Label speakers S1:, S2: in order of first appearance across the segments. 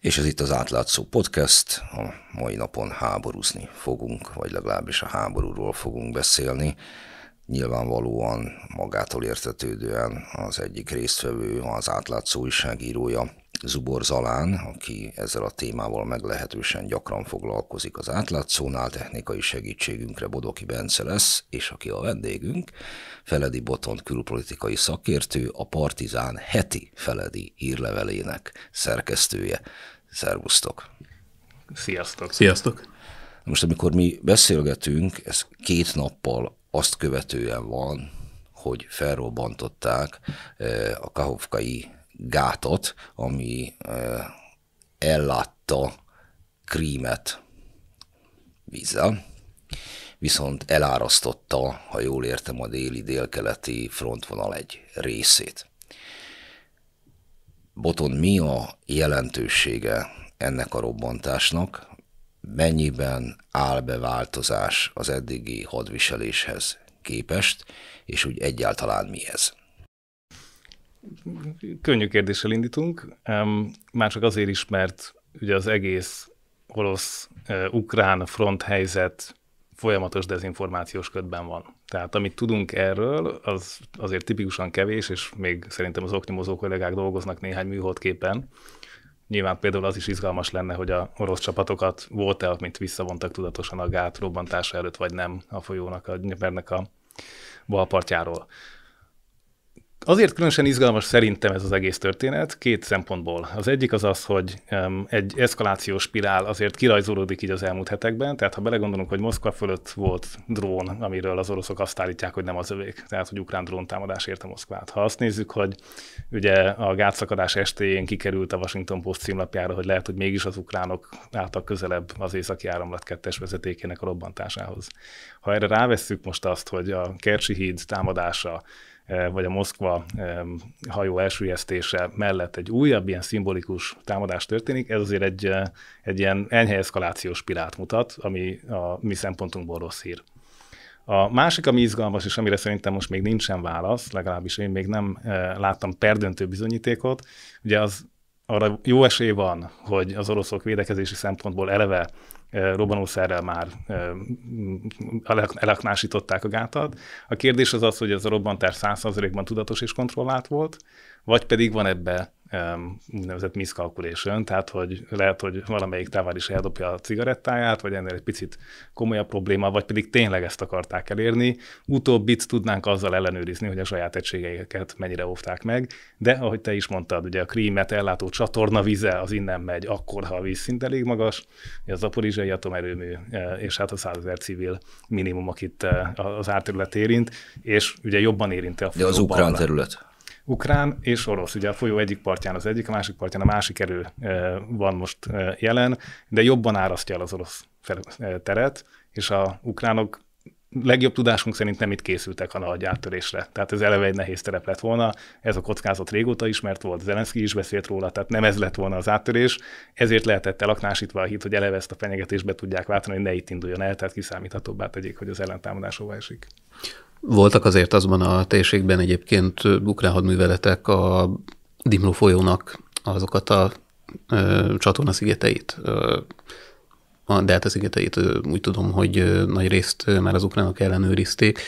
S1: és ez itt az Átlátszó Podcast. A mai napon háborúzni fogunk, vagy legalábbis a háborúról fogunk beszélni. Nyilvánvalóan magától értetődően az egyik résztvevő, az átlátszó újságírója Zubor Zalán, aki ezzel a témával meglehetősen gyakran foglalkozik az átlátszónál, technikai segítségünkre Bodoki Bence lesz, és aki a vendégünk, Feledi Boton külpolitikai szakértő, a Partizán heti Feledi hírlevelének szerkesztője. Szervusztok! Sziasztok! Sziasztok! Most amikor mi beszélgetünk, ez két nappal azt követően van, hogy felrobbantották eh, a kahovkai gátot, ami ellátta Krímet vízzel, viszont elárasztotta, ha jól értem, a déli-délkeleti frontvonal egy részét. Boton, mi a jelentősége ennek a robbantásnak, mennyiben áll be változás az eddigi hadviseléshez képest, és úgy egyáltalán mi ez? könnyű kérdéssel indítunk, már csak azért is, mert
S2: ugye az egész orosz-ukrán e, front helyzet folyamatos dezinformációs ködben van. Tehát amit tudunk erről, az azért tipikusan kevés, és még szerintem az oknyomozó kollégák dolgoznak néhány műholdképpen. Nyilván például az is izgalmas lenne, hogy a orosz csapatokat volt-e, mint visszavontak tudatosan a gát robbantása előtt, vagy nem a folyónak, a Dnyepernek a balpartjáról. Azért különösen izgalmas szerintem ez az egész történet két szempontból. Az egyik az az, hogy egy eszkalációs spirál azért kirajzolódik így az elmúlt hetekben, tehát ha belegondolunk, hogy Moszkva fölött volt drón, amiről az oroszok azt állítják, hogy nem az övék, tehát hogy ukrán drón támadás érte Moszkvát. Ha azt nézzük, hogy ugye a gátszakadás estéjén kikerült a Washington Post címlapjára, hogy lehet, hogy mégis az ukránok álltak közelebb az északi áramlat kettes vezetékének a robbantásához. Ha erre rávesszük most azt, hogy a Kercsi híd támadása E, vagy a Moszkva e, hajó elsüllyesztése mellett egy újabb ilyen szimbolikus támadás történik, ez azért egy, e, egy ilyen enyhe eszkalációs pilát mutat, ami a mi szempontunkból rossz hír. A másik, ami izgalmas, és amire szerintem most még nincsen válasz, legalábbis én még nem láttam perdöntő bizonyítékot, ugye az arra jó esély van, hogy az oroszok védekezési szempontból eleve robbanószerrel már elaknásították a gátat. A kérdés az az, hogy ez a robbantás 100%-ban tudatos és kontrollált volt, vagy pedig van ebbe úgynevezett miscalculation, tehát hogy lehet, hogy valamelyik távár is eldobja a cigarettáját, vagy ennél egy picit komolyabb probléma, vagy pedig tényleg ezt akarták elérni. Utóbbit tudnánk azzal ellenőrizni, hogy a saját egységeiket mennyire óvták meg, de ahogy te is mondtad, ugye a krímet ellátó csatorna vize az innen megy akkor, ha a vízszint elég magas, az aporizsai atomerőmű, e, és hát a 100 ezer civil minimum, akit e, az árterület érint, és ugye jobban érinti a De az ukrán terület ukrán és orosz. Ugye a folyó egyik partján az egyik, a másik partján a másik erő eh, van most eh, jelen, de jobban árasztja el az orosz eh, teret, és a ukránok legjobb tudásunk szerint nem itt készültek a nagy áttörésre. Tehát ez eleve egy nehéz terep lett volna, ez a kockázat régóta ismert volt, Zelenszki is beszélt róla, tehát nem ez lett volna az áttörés, ezért lehetett elaknásítva a hit, hogy eleve ezt a fenyegetést be tudják váltani, hogy ne itt induljon el, tehát kiszámíthatóbbá tegyék, hogy az ellentámadás hova esik.
S3: Voltak azért azban a térségben egyébként ukrán hadműveletek a Dimlu folyónak azokat a ö, csatornaszigeteit ö, a Delta szigeteit úgy tudom, hogy nagy részt már az ukránok ellenőrizték.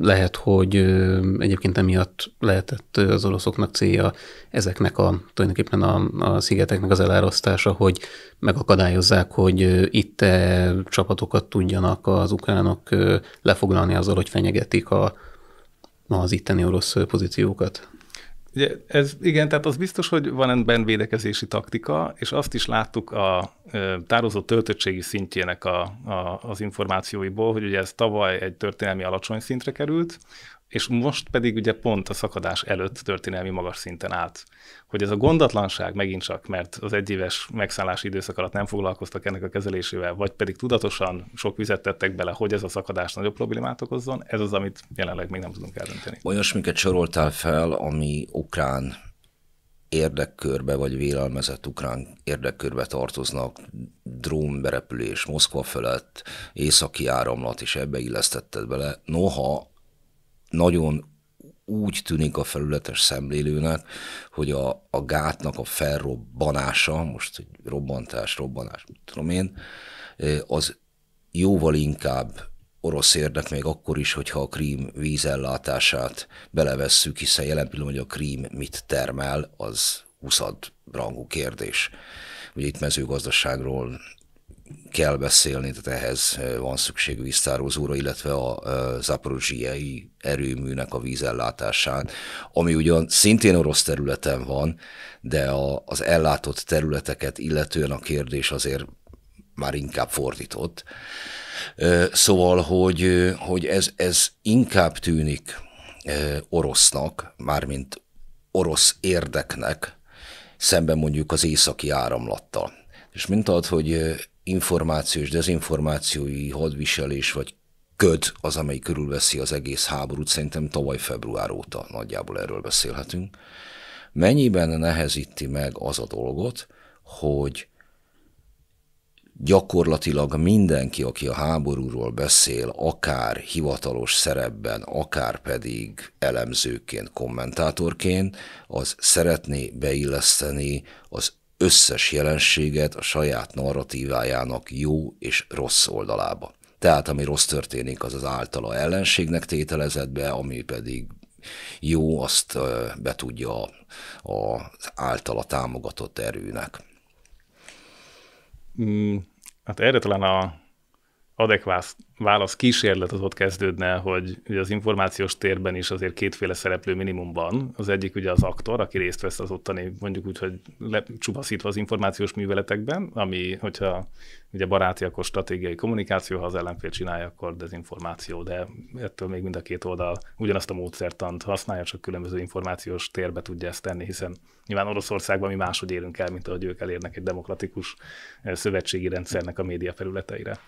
S3: Lehet, hogy egyébként emiatt lehetett az oroszoknak célja ezeknek a tulajdonképpen a, a szigeteknek az elárasztása, hogy megakadályozzák, hogy itt csapatokat tudjanak az ukránok lefoglalni azzal, hogy fenyegetik a, az itteni orosz pozíciókat.
S2: Ugye ez, igen, tehát az biztos, hogy van ebben védekezési taktika, és azt is láttuk a tározó töltöttségi szintjének a, a, az információiból, hogy ugye ez tavaly egy történelmi alacsony szintre került, és most pedig ugye pont a szakadás előtt történelmi magas szinten állt. Hogy ez a gondatlanság megint csak, mert az egyéves megszállási időszak alatt nem foglalkoztak ennek a kezelésével, vagy pedig tudatosan sok vizet tettek bele, hogy ez a szakadás nagyobb problémát okozzon, ez az, amit jelenleg még nem tudunk eldönteni.
S1: Olyasmiket soroltál fel, ami ukrán érdekkörbe vagy vélelmezett ukrán érdekkörbe tartoznak, drónberepülés Moszkva felett, északi áramlat, és ebbe illesztetted bele. Noha nagyon úgy tűnik a felületes szemlélőnek, hogy a, a gátnak a felrobbanása, most egy robbantás, robbanás, mit tudom én, az jóval inkább orosz érdek még akkor is, hogyha a krím vízellátását belevesszük, hiszen jelen pillanatban, hogy a krím mit termel, az 20 rangú kérdés. Ugye itt mezőgazdaságról kell beszélni, tehát ehhez eh, van szükség víztározóra, illetve a eh, zaporozsiai erőműnek a vízellátásán, ami ugyan szintén orosz területen van, de a, az ellátott területeket illetően a kérdés azért már inkább fordított. Eh, szóval, hogy, hogy ez, ez inkább tűnik orosznak, mármint orosz érdeknek, szemben mondjuk az északi áramlattal. És mint ad, hogy információs, dezinformációi hadviselés vagy köd az, amely körülveszi az egész háborút, szerintem tavaly február óta nagyjából erről beszélhetünk. Mennyiben nehezíti meg az a dolgot, hogy gyakorlatilag mindenki, aki a háborúról beszél, akár hivatalos szerepben, akár pedig elemzőként, kommentátorként, az szeretné beilleszteni az összes jelenséget a saját narratívájának jó és rossz oldalába. Tehát ami rossz történik, az az általa ellenségnek tételezett be, ami pedig jó, azt be tudja az általa támogatott erőnek. Mm,
S2: hát erre talán a adekvás válasz kísérlet az ott kezdődne, hogy ugye az információs térben is azért kétféle szereplő minimum van. Az egyik ugye az aktor, aki részt vesz az ottani, mondjuk úgy, hogy lecsupaszítva az információs műveletekben, ami, hogyha ugye baráti, akkor stratégiai kommunikáció, ha az ellenfél csinálja, akkor dezinformáció, de ettől még mind a két oldal ugyanazt a módszertant használja, csak különböző információs térbe tudja ezt tenni, hiszen nyilván Oroszországban mi máshogy érünk el, mint ahogy ők elérnek egy demokratikus eh, szövetségi rendszernek a média felületeire.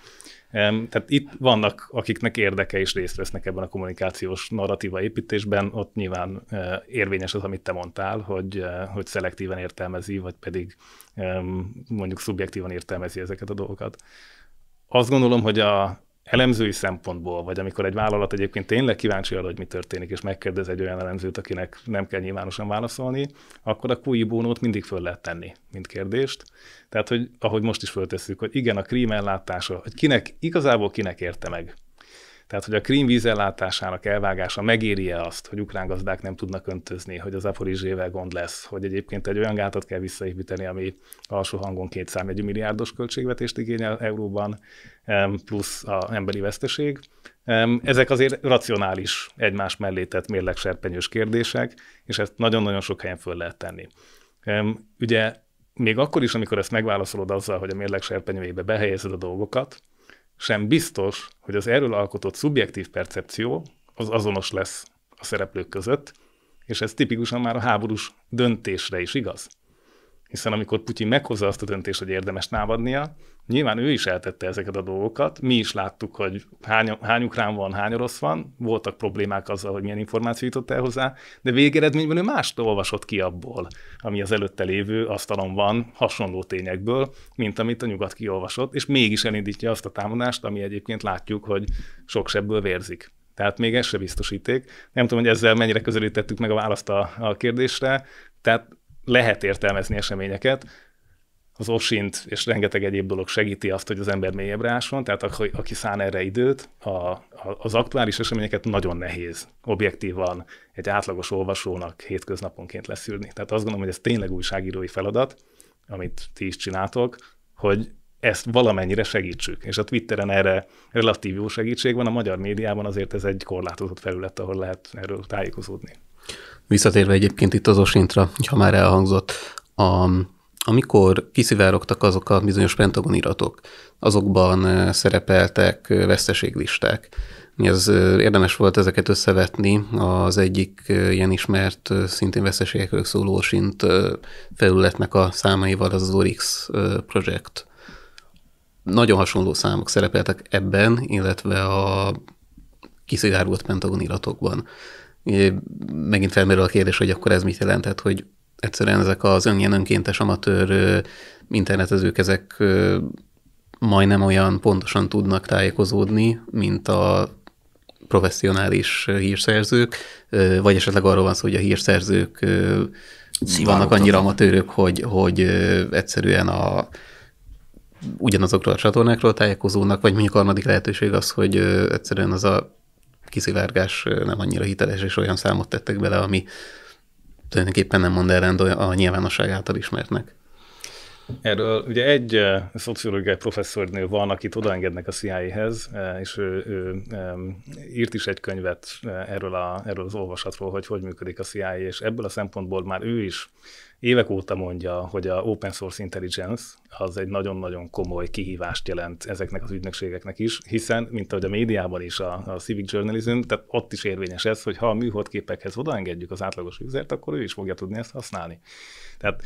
S2: Tehát itt vannak, akiknek érdeke is részt vesznek ebben a kommunikációs narratíva építésben, ott nyilván e, érvényes az, amit te mondtál, hogy, e, hogy szelektíven értelmezi, vagy pedig mondjuk szubjektívan értelmezi ezeket a dolgokat. Azt gondolom, hogy a, elemzői szempontból, vagy amikor egy vállalat egyébként tényleg kíváncsi arra, hogy mi történik, és megkérdez egy olyan elemzőt, akinek nem kell nyilvánosan válaszolni, akkor a QI bónót mindig föl lehet tenni, mint kérdést. Tehát, hogy ahogy most is föltesszük, hogy igen, a krím ellátása, hogy kinek, igazából kinek érte meg tehát, hogy a krím vízellátásának elvágása megéri-e azt, hogy ukrán gazdák nem tudnak öntözni, hogy az aporizsével gond lesz, hogy egyébként egy olyan gátat kell visszaépíteni, ami alsó hangon két számjegyű milliárdos költségvetést igényel euróban, plusz a emberi veszteség. Ezek azért racionális, egymás mellé tett mérlegserpenyős kérdések, és ezt nagyon-nagyon sok helyen föl lehet tenni. Ugye még akkor is, amikor ezt megválaszolod azzal, hogy a mérleg serpenyőjébe behelyezed a dolgokat, sem biztos, hogy az erről alkotott szubjektív percepció az azonos lesz a szereplők között, és ez tipikusan már a háborús döntésre is igaz hiszen amikor Putyin meghozza azt a döntést, hogy érdemes návadnia, nyilván ő is eltette ezeket a dolgokat, mi is láttuk, hogy hány, hány ukrán van, hány orosz van, voltak problémák azzal, hogy milyen információ jutott el hozzá, de végeredményben ő mást olvasott ki abból, ami az előtte lévő asztalon van, hasonló tényekből, mint amit a nyugat kiolvasott, és mégis elindítja azt a támadást, ami egyébként látjuk, hogy sok sebből vérzik. Tehát még ez se biztosíték. Nem tudom, hogy ezzel mennyire közelítettük meg a választ a, a kérdésre. Tehát lehet értelmezni eseményeket, az osint és rengeteg egyéb dolog segíti azt, hogy az ember mélyebbre ásson, tehát aki, aki szán erre időt, a, a, az aktuális eseményeket nagyon nehéz objektívan egy átlagos olvasónak hétköznaponként leszűrni. Tehát azt gondolom, hogy ez tényleg újságírói feladat, amit ti is csináltok, hogy ezt valamennyire segítsük. És a Twitteren erre relatív jó segítség van, a magyar médiában azért ez egy korlátozott felület, ahol lehet erről tájékozódni.
S3: Visszatérve egyébként itt az Osintra, ha már elhangzott, a, amikor kiszivárogtak azok a bizonyos Pentagon iratok, azokban szerepeltek veszteséglisták. Ez érdemes volt ezeket összevetni. Az egyik ilyen ismert, szintén veszteségekről szóló Osint felületnek a számaival az az Orix Project. Nagyon hasonló számok szerepeltek ebben, illetve a kiszivárgott pentagon iratokban megint felmerül a kérdés, hogy akkor ez mit jelentett, hogy egyszerűen ezek az önjén önkéntes amatőr internetezők, ezek majdnem olyan pontosan tudnak tájékozódni, mint a professzionális hírszerzők, vagy esetleg arról van szó, hogy a hírszerzők Szivárogtan. vannak annyira amatőrök, hogy, hogy egyszerűen a ugyanazokról a csatornákról tájékozódnak, vagy mondjuk harmadik lehetőség az, hogy egyszerűen az a kiszivárgás nem annyira hiteles, és olyan számot tettek bele, ami tulajdonképpen nem mond ellent a nyilvánosság által ismertnek.
S2: Erről ugye egy szociológiai professzornő van, akit odaengednek a CIA-hez, és ő, ő írt is egy könyvet erről, a, erről az olvasatról, hogy hogy működik a CIA, és ebből a szempontból már ő is évek óta mondja, hogy a open source intelligence az egy nagyon-nagyon komoly kihívást jelent ezeknek az ügynökségeknek is, hiszen, mint ahogy a médiában is a, a civic journalism, tehát ott is érvényes ez, hogy ha a műholdképekhez odaengedjük az átlagos üzert, akkor ő is fogja tudni ezt használni. Tehát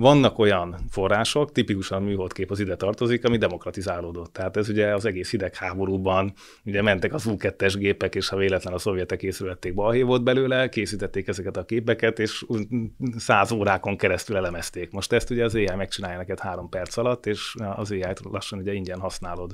S2: vannak olyan források, tipikusan műholdkép az ide tartozik, ami demokratizálódott. Tehát ez ugye az egész hidegháborúban, ugye mentek az U-2-es gépek, és ha véletlen a szovjetek észrevették, balhé volt belőle, készítették ezeket a képeket, és száz órákon keresztül elemezték. Most ezt ugye az AI megcsinálja neked három perc alatt, és az AI-t lassan ugye ingyen használod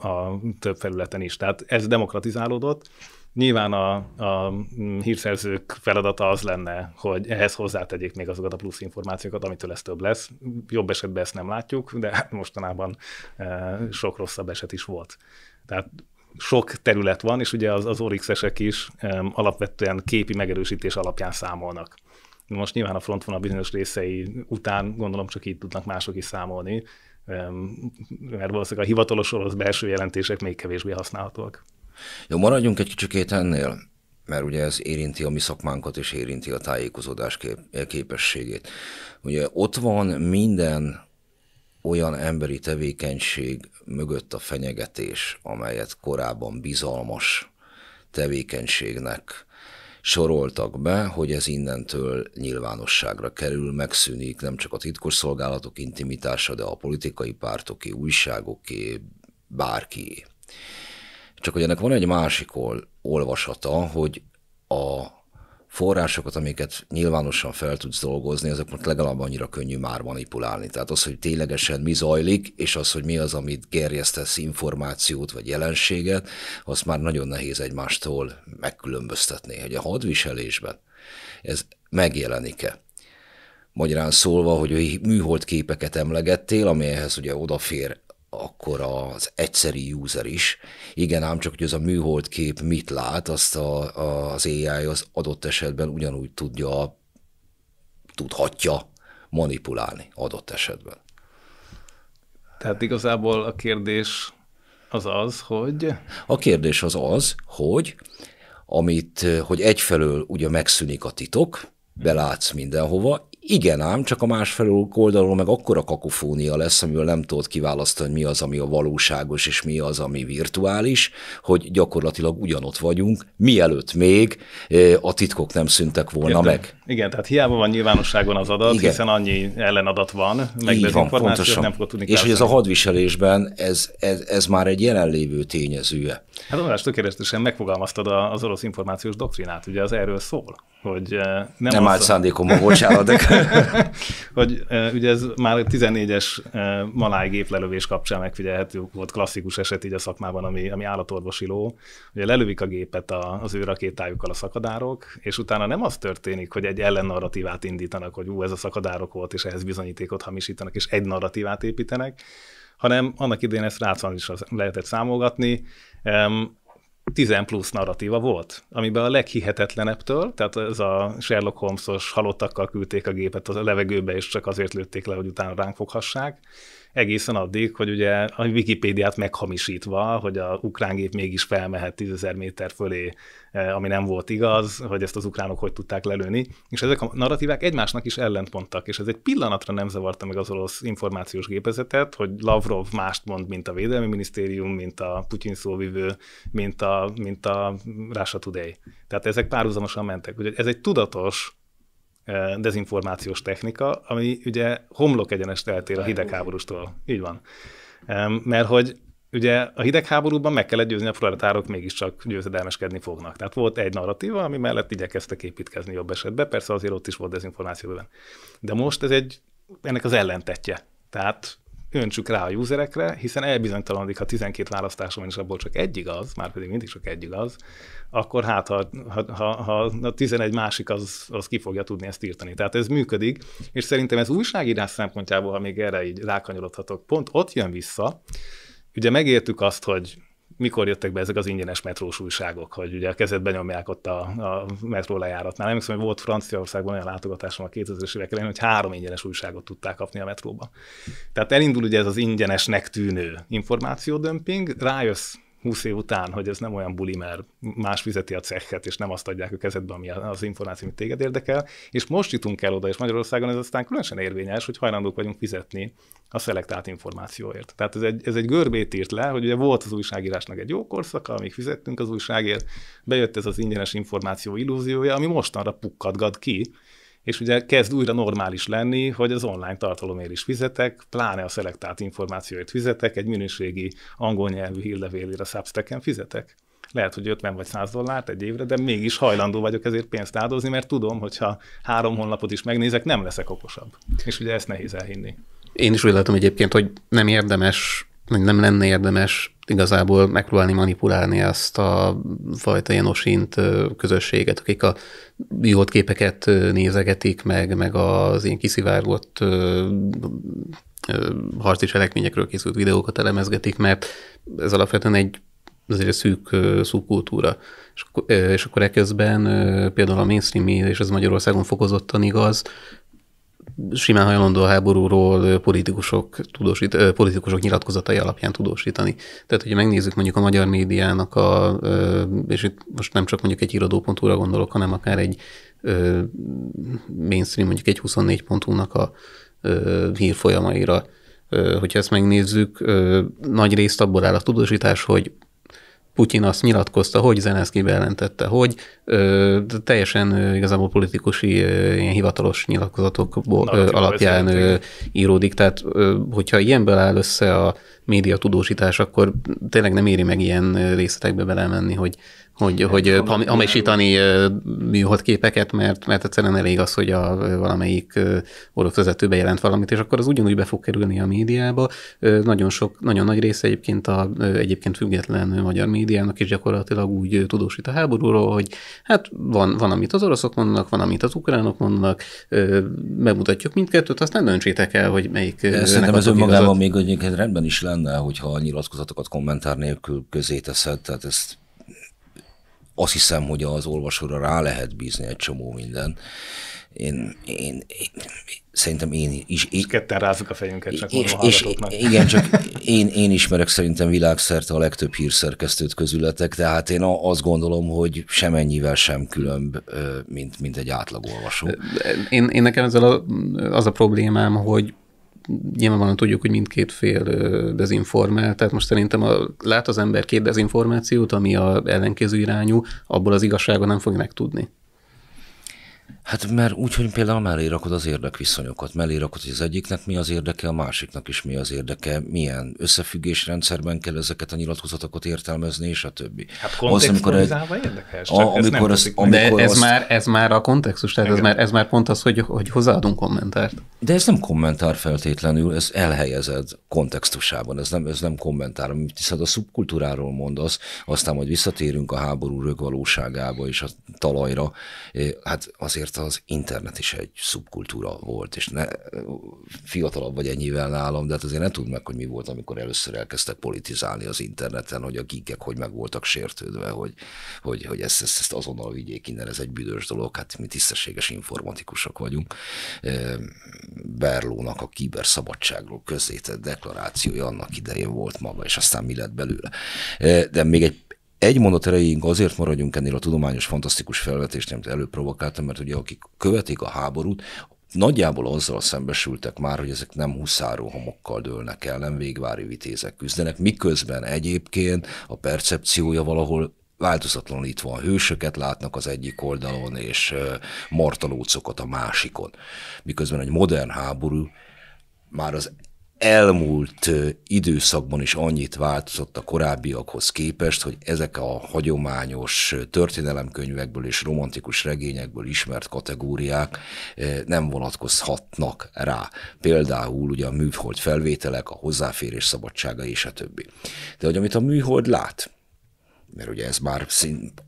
S2: a több felületen is. Tehát ez demokratizálódott. Nyilván a, a mm, hírszerzők feladata az lenne, hogy ehhez hozzátegyék még azokat a plusz információkat, amitől ez több lesz. Jobb esetben ezt nem látjuk, de hát mostanában e, sok rosszabb eset is volt. Tehát sok terület van, és ugye az, az orix esek is e, alapvetően képi megerősítés alapján számolnak. Most nyilván a frontvonal bizonyos részei után gondolom csak így tudnak mások is számolni, e, mert valószínűleg a hivatalos orosz belső jelentések még kevésbé használhatóak.
S1: Jó, maradjunk egy kicsikét ennél, mert ugye ez érinti a mi szakmánkat és érinti a tájékozódás kép- képességét. Ugye ott van minden olyan emberi tevékenység mögött a fenyegetés, amelyet korábban bizalmas tevékenységnek soroltak be, hogy ez innentől nyilvánosságra kerül, megszűnik nem csak a titkosszolgálatok intimitása, de a politikai pártoké, újságoké, bárkié. Csak hogy ennek van egy másik olvasata, hogy a forrásokat, amiket nyilvánosan fel tudsz dolgozni, azoknak legalább annyira könnyű már manipulálni. Tehát az, hogy ténylegesen mi zajlik, és az, hogy mi az, amit gerjesztesz információt vagy jelenséget, azt már nagyon nehéz egymástól megkülönböztetni, hogy a hadviselésben ez megjelenik-e. Magyarán szólva, hogy műhold képeket emlegettél, amelyhez ugye odafér akkor az egyszeri user is, igen ám csak, hogy az a műhold kép mit lát, azt a, a, az AI az adott esetben ugyanúgy tudja, tudhatja manipulálni adott esetben.
S2: Tehát igazából a kérdés az az, hogy...
S1: A kérdés az az, hogy amit, hogy egyfelől ugye megszűnik a titok, belátsz mindenhova, igen ám, csak a másfelől oldalról meg akkora kakofónia lesz, amivel nem tudod kiválasztani, mi az, ami a valóságos, és mi az, ami virtuális, hogy gyakorlatilag ugyanott vagyunk, mielőtt még eh, a titkok nem szűntek volna Értem. meg.
S2: Igen, tehát hiába van nyilvánosságon az adat, Igen. hiszen annyi ellenadat van, meg Így van, pontosan. nem fog tudni És hogy ez a
S1: hadviselésben ez, ez, ez már egy jelenlévő tényezője.
S2: Hát András, tökéletesen megfogalmaztad az orosz információs doktrinát, ugye az erről szól hogy eh, nem, nem állt a bocsánat. hogy eh, ugye ez már 14-es eh, maláj géplelövés kapcsán megfigyelhető volt klasszikus eset így a szakmában, ami, ami állatorvosi ló. Ugye lelövik a gépet a, az ő rakétájukkal a szakadárok, és utána nem az történik, hogy egy ellennarratívát indítanak, hogy ú, ez a szakadárok volt, és ehhez bizonyítékot hamisítanak, és egy narratívát építenek, hanem annak idén ezt rácon is lehetett számolgatni. 10 plusz narratíva volt, amiben a leghihetetlenebbtől, tehát ez a Sherlock Holmes-os halottakkal küldték a gépet a levegőbe, és csak azért lőtték le, hogy utána ránk foghassák, egészen addig, hogy ugye a Wikipédiát meghamisítva, hogy a ukrán gép mégis felmehet 10 méter fölé, e, ami nem volt igaz, hogy ezt az ukránok hogy tudták lelőni, és ezek a narratívák egymásnak is ellentmondtak, és ez egy pillanatra nem zavarta meg az orosz információs gépezetet, hogy Lavrov mást mond, mint a Védelmi Minisztérium, mint a Putyin szóvivő, mint a, mint a Russia Today. Tehát ezek párhuzamosan mentek. Ugye ez egy tudatos dezinformációs technika, ami ugye homlok egyenest eltér a hidegháborústól. Így van. Mert hogy ugye a hidegháborúban meg kellett győzni a proletárok, mégiscsak győzedelmeskedni fognak. Tehát volt egy narratíva, ami mellett igyekeztek építkezni jobb esetben, persze azért ott is volt dezinformáció De most ez egy, ennek az ellentetje. Tehát öntsük rá a userekre, hiszen elbizonytalanodik, ha 12 választásom és abból csak egy igaz, már pedig mindig csak egy igaz, akkor hát, ha, ha, ha, ha a 11 másik, az, az ki fogja tudni ezt írtani. Tehát ez működik, és szerintem ez újságírás szempontjából, ha még erre így rákanyolodhatok, pont ott jön vissza. Ugye megértük azt, hogy mikor jöttek be ezek az ingyenes metrós újságok, hogy ugye a kezedben nyomják ott a, a metró lejáratnál. Nem hiszem, hogy volt Franciaországban olyan látogatásom a 2000-es évek elején, hogy három ingyenes újságot tudták kapni a metróba. Tehát elindul ugye ez az ingyenesnek tűnő információdömping, rájössz 20 év után, hogy ez nem olyan buli, mert más fizeti a cechet, és nem azt adják a kezedbe, ami az információ, amit téged érdekel, és most jutunk el oda, és Magyarországon ez aztán különösen érvényes, hogy hajlandók vagyunk fizetni a szelektált információért. Tehát ez egy, ez egy görbét írt le, hogy ugye volt az újságírásnak egy jó korszaka, amíg fizettünk az újságért, bejött ez az ingyenes információ illúziója, ami mostanra pukkadgat ki, és ugye kezd újra normális lenni, hogy az online tartalomért is fizetek, pláne a szelektált információért fizetek, egy minőségi angol nyelvű hírlevélére Substack-en fizetek. Lehet, hogy 50 vagy 100 dollárt egy évre, de mégis hajlandó vagyok ezért pénzt áldozni, mert tudom, hogy ha három honlapot is megnézek, nem leszek okosabb. És ugye ezt nehéz elhinni.
S3: Én is úgy látom egyébként, hogy nem érdemes, nem lenne érdemes igazából megpróbálni manipulálni azt a fajta ilyen osint közösséget, akik a jót képeket nézegetik, meg, meg az ilyen kiszivárgott harci cselekményekről készült videókat elemezgetik, mert ez alapvetően egy azért egy szűk, szubkultúra. És, és akkor ekközben például a mainstream és ez Magyarországon fokozottan igaz, simán hajlandó a háborúról politikusok, tudósít, politikusok nyilatkozatai alapján tudósítani. Tehát, hogyha megnézzük mondjuk a magyar médiának, a, és itt most nem csak mondjuk egy irodópontúra gondolok, hanem akár egy mainstream, mondjuk egy 24 pontúnak a hírfolyamaira, hogyha ezt megnézzük, nagy részt abból áll a tudósítás, hogy Putyin azt nyilatkozta, hogy Zelenszky bejelentette, hogy ö, teljesen ö, igazából politikusi ö, ilyen hivatalos nyilatkozatok ö, alapján ö, íródik. Tehát, ö, hogyha ilyenből áll össze a média tudósítás, akkor tényleg nem éri meg ilyen részletekbe belemenni, hogy hogy, hogy hamisítani műholdképeket, mert, mert egyszerűen elég az, hogy a valamelyik orosz vezető bejelent valamit, és akkor az ugyanúgy be fog kerülni a médiába. Nagyon sok, nagyon nagy része egyébként a egyébként független magyar médiának is gyakorlatilag úgy tudósít a háborúról, hogy hát van, van amit az oroszok mondanak, van amit az ukránok mondanak, megmutatjuk mindkettőt, aztán döntsétek el, hogy melyik. Szerintem ez önmagában
S1: még egyébként rendben is lenne, hogyha a nyilatkozatokat kommentár nélkül közé teszed, tehát ezt azt hiszem, hogy az olvasóra rá lehet bízni egy csomó minden. Én, én, én, én szerintem én is... Én, ketten rázunk a fejünket, csak és, és, Igen, csak én, én ismerek szerintem világszerte a legtöbb hírszerkesztőt közületek, tehát én azt gondolom, hogy semennyivel sem különb, mint, mint egy átlagolvasó. Én, én nekem ezzel a, az a problémám, hogy nyilvánvalóan
S3: tudjuk, hogy mindkét fél dezinformál, tehát most szerintem a, lát az ember két dezinformációt, ami
S1: a ellenkező irányú, abból az igazsága nem fogja megtudni. Hát mert úgy, hogy például mellé rakod az érdekviszonyokat, mellé rakod, hogy az egyiknek mi az érdeke, a másiknak is mi az érdeke, milyen összefüggésrendszerben kell ezeket a nyilatkozatokat értelmezni, és a többi. Hát az, amikor egy, érdekes, a, amikor ez, az, amikor de ez, azt, már,
S3: ez már a kontextus, tehát ez már,
S1: ez már pont az, hogy, hogy hozzáadunk kommentárt. De ez nem kommentár feltétlenül, ez elhelyezed kontextusában, ez nem, ez nem kommentár, amit hiszed a szubkultúráról mondasz, aztán majd visszatérünk a háború rögvalóságába és a talajra, hát az azért az internet is egy szubkultúra volt, és ne, fiatalabb vagy ennyivel nálam, de hát azért nem tud meg, hogy mi volt, amikor először elkezdtek politizálni az interneten, hogy a gigek hogy meg voltak sértődve, hogy, hogy, hogy ezt, ezt, ezt azonnal vigyék innen, ez egy büdös dolog, hát mi tisztességes informatikusok vagyunk. Berlónak a kiberszabadságról közzétett deklarációja annak idején volt maga, és aztán mi lett belőle. De még egy egy mondat erejéig azért maradjunk ennél a tudományos, fantasztikus felvetésnél, amit előprovokáltam, mert ugye akik követik a háborút, nagyjából azzal szembesültek már, hogy ezek nem huszáró homokkal dőlnek nem végvári vitézek küzdenek, miközben egyébként a percepciója valahol változatlanul itt van, hősöket látnak az egyik oldalon, és martalócokat a másikon. Miközben egy modern háború már az elmúlt időszakban is annyit változott a korábbiakhoz képest, hogy ezek a hagyományos történelemkönyvekből és romantikus regényekből ismert kategóriák nem vonatkozhatnak rá. Például ugye a műhold felvételek, a hozzáférés szabadsága és a többi. De hogy amit a műhold lát, mert ugye ez már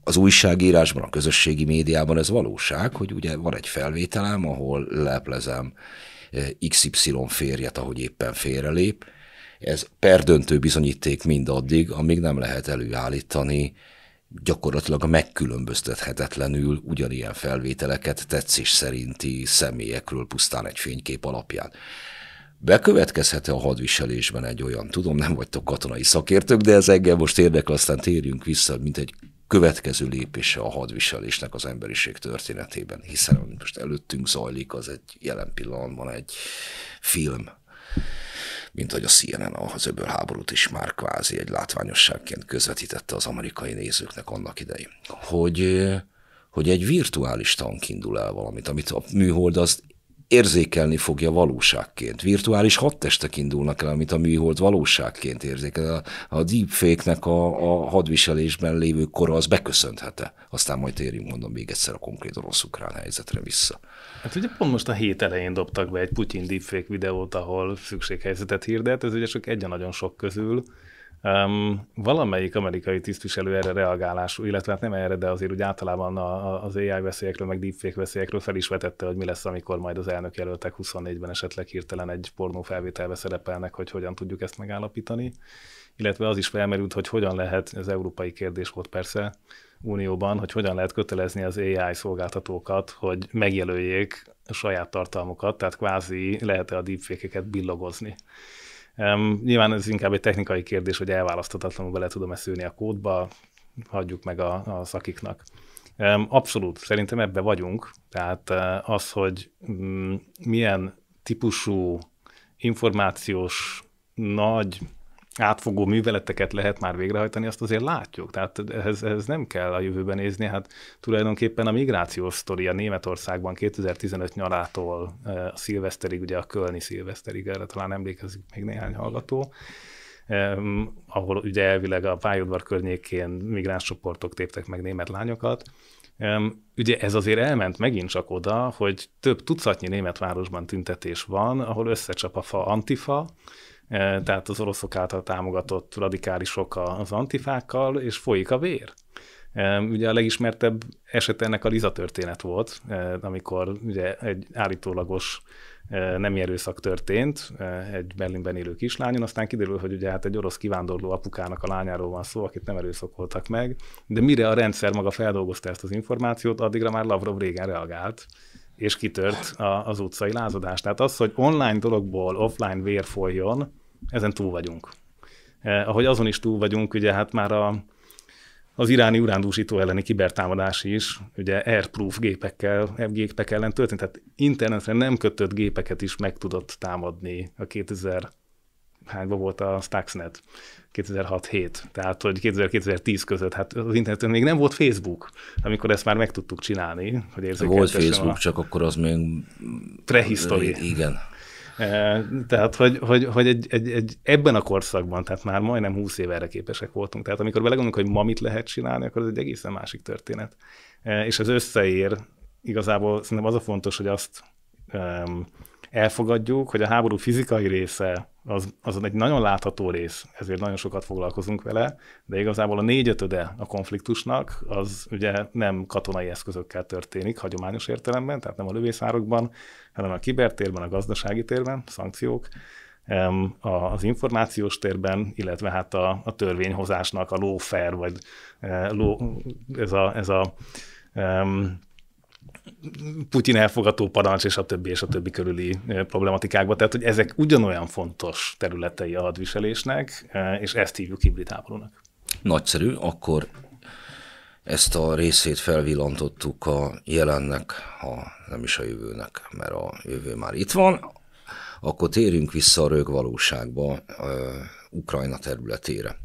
S1: az újságírásban, a közösségi médiában ez valóság, hogy ugye van egy felvételem, ahol leplezem XY férjet, ahogy éppen félrelép. Ez perdöntő bizonyíték mindaddig, amíg nem lehet előállítani gyakorlatilag a megkülönböztethetetlenül ugyanilyen felvételeket tetszés szerinti személyekről pusztán egy fénykép alapján. Bekövetkezhet-e a hadviselésben egy olyan, tudom, nem vagytok katonai szakértők, de ez engem most érdekel, aztán térjünk vissza, mint egy következő lépése a hadviselésnek az emberiség történetében, hiszen amit most előttünk zajlik, az egy jelen pillanatban egy film, mint hogy a CNN az öbölháborút is már kvázi egy látványosságként közvetítette az amerikai nézőknek annak idején, hogy, hogy egy virtuális tank indul el valamit, amit a műhold azt érzékelni fogja valóságként. Virtuális hadtestek indulnak el, amit a műhold valóságként érzékel. A deepfake-nek a, a hadviselésben lévő kora az beköszönthete. Aztán majd térjünk, mondom, még egyszer a konkrét orosz-ukrán helyzetre vissza.
S2: Hát ugye pont most a hét elején dobtak be egy Putyin deepfake videót, ahol szükséghelyzetet hirdet, ez ugye csak egy nagyon sok közül, Um, valamelyik amerikai tisztviselő erre reagálású, illetve hát nem erre, de azért úgy általában a, az AI veszélyekről, meg deepfake veszélyekről fel is vetette, hogy mi lesz, amikor majd az elnök jelöltek 24-ben esetleg hirtelen egy pornó felvételbe szerepelnek, hogy hogyan tudjuk ezt megállapítani. Illetve az is felmerült, hogy hogyan lehet, ez európai kérdés volt persze, Unióban, hogy hogyan lehet kötelezni az AI szolgáltatókat, hogy megjelöljék a saját tartalmukat, tehát kvázi lehet-e a deepfake billogozni. Um, nyilván ez inkább egy technikai kérdés, hogy elválaszthatatlanul bele tudom-e szűrni a kódba, hagyjuk meg a, a szakiknak. Um, abszolút, szerintem ebbe vagyunk. Tehát eh, az, hogy mm, milyen típusú információs nagy átfogó műveleteket lehet már végrehajtani, azt azért látjuk. Tehát ez ez nem kell a jövőben nézni. Hát tulajdonképpen a migrációs a Németországban 2015 nyarától eh, a szilveszterig, ugye a kölni szilveszterig, erre talán emlékezik még néhány hallgató, ahol ugye elvileg a pályaudvar környékén migráns csoportok téptek meg német lányokat, Ugye ez azért elment megint csak oda, hogy több tucatnyi német városban tüntetés van, ahol összecsap a fa antifa, tehát az oroszok által támogatott radikálisok az antifákkal, és folyik a vér. Ugye a legismertebb eset ennek a Liza történet volt, amikor ugye egy állítólagos nem erőszak történt egy Berlinben élő kislányon, aztán kiderül, hogy ugye hát egy orosz kivándorló apukának a lányáról van szó, akit nem erőszakoltak meg, de mire a rendszer maga feldolgozta ezt az információt, addigra már Lavrov régen reagált, és kitört az utcai lázadás. Tehát az, hogy online dologból offline vér folyjon, ezen túl vagyunk. Eh, ahogy azon is túl vagyunk, ugye hát már a, az iráni urándúsító elleni kibertámadás is, ugye airproof gépekkel, gépek ellen történt, tehát internetre nem kötött gépeket is meg tudott támadni a 2000 hányban volt a Stuxnet? 2006-7, tehát hogy 2000-2010 között, hát az interneten még nem volt Facebook, amikor ezt már meg tudtuk csinálni, hogy érzékeltesen. Volt Facebook, a... csak
S1: akkor az még... Prehisztori. Igen.
S2: Tehát, hogy, hogy, hogy egy, egy, egy, ebben a korszakban, tehát már majdnem 20 éve erre képesek voltunk. Tehát amikor belegondolunk, hogy ma mit lehet csinálni, akkor ez egy egészen másik történet. És ez összeér, igazából szerintem az a fontos, hogy azt elfogadjuk, hogy a háború fizikai része az, az egy nagyon látható rész, ezért nagyon sokat foglalkozunk vele, de igazából a négyötöde a konfliktusnak az ugye nem katonai eszközökkel történik hagyományos értelemben, tehát nem a lövészárokban, hanem a kibertérben, a gazdasági térben, szankciók, az információs térben, illetve hát a, a törvényhozásnak a lawfare, vagy eh, ló, ez a, ez a Putyin elfogató parancs és a többi és a többi körüli problematikákba. Tehát, hogy ezek ugyanolyan fontos területei a hadviselésnek, és ezt hívjuk hibrid háborúnak.
S1: Nagyszerű, akkor ezt a részét felvillantottuk a jelennek, ha nem is a jövőnek, mert a jövő már itt van, akkor térjünk vissza a rögvalóságba, valóságba, Ukrajna területére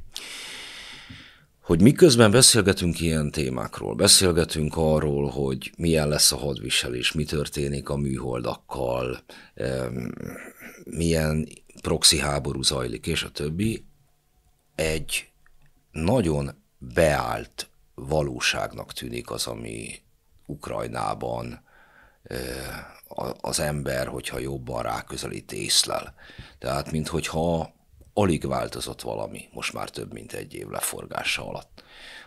S1: hogy miközben beszélgetünk ilyen témákról, beszélgetünk arról, hogy milyen lesz a hadviselés, mi történik a műholdakkal, milyen proxy háború zajlik, és a többi, egy nagyon beállt valóságnak tűnik az, ami Ukrajnában az ember, hogyha jobban ráközelít, észlel. Tehát, minthogyha alig változott valami, most már több mint egy év leforgása alatt.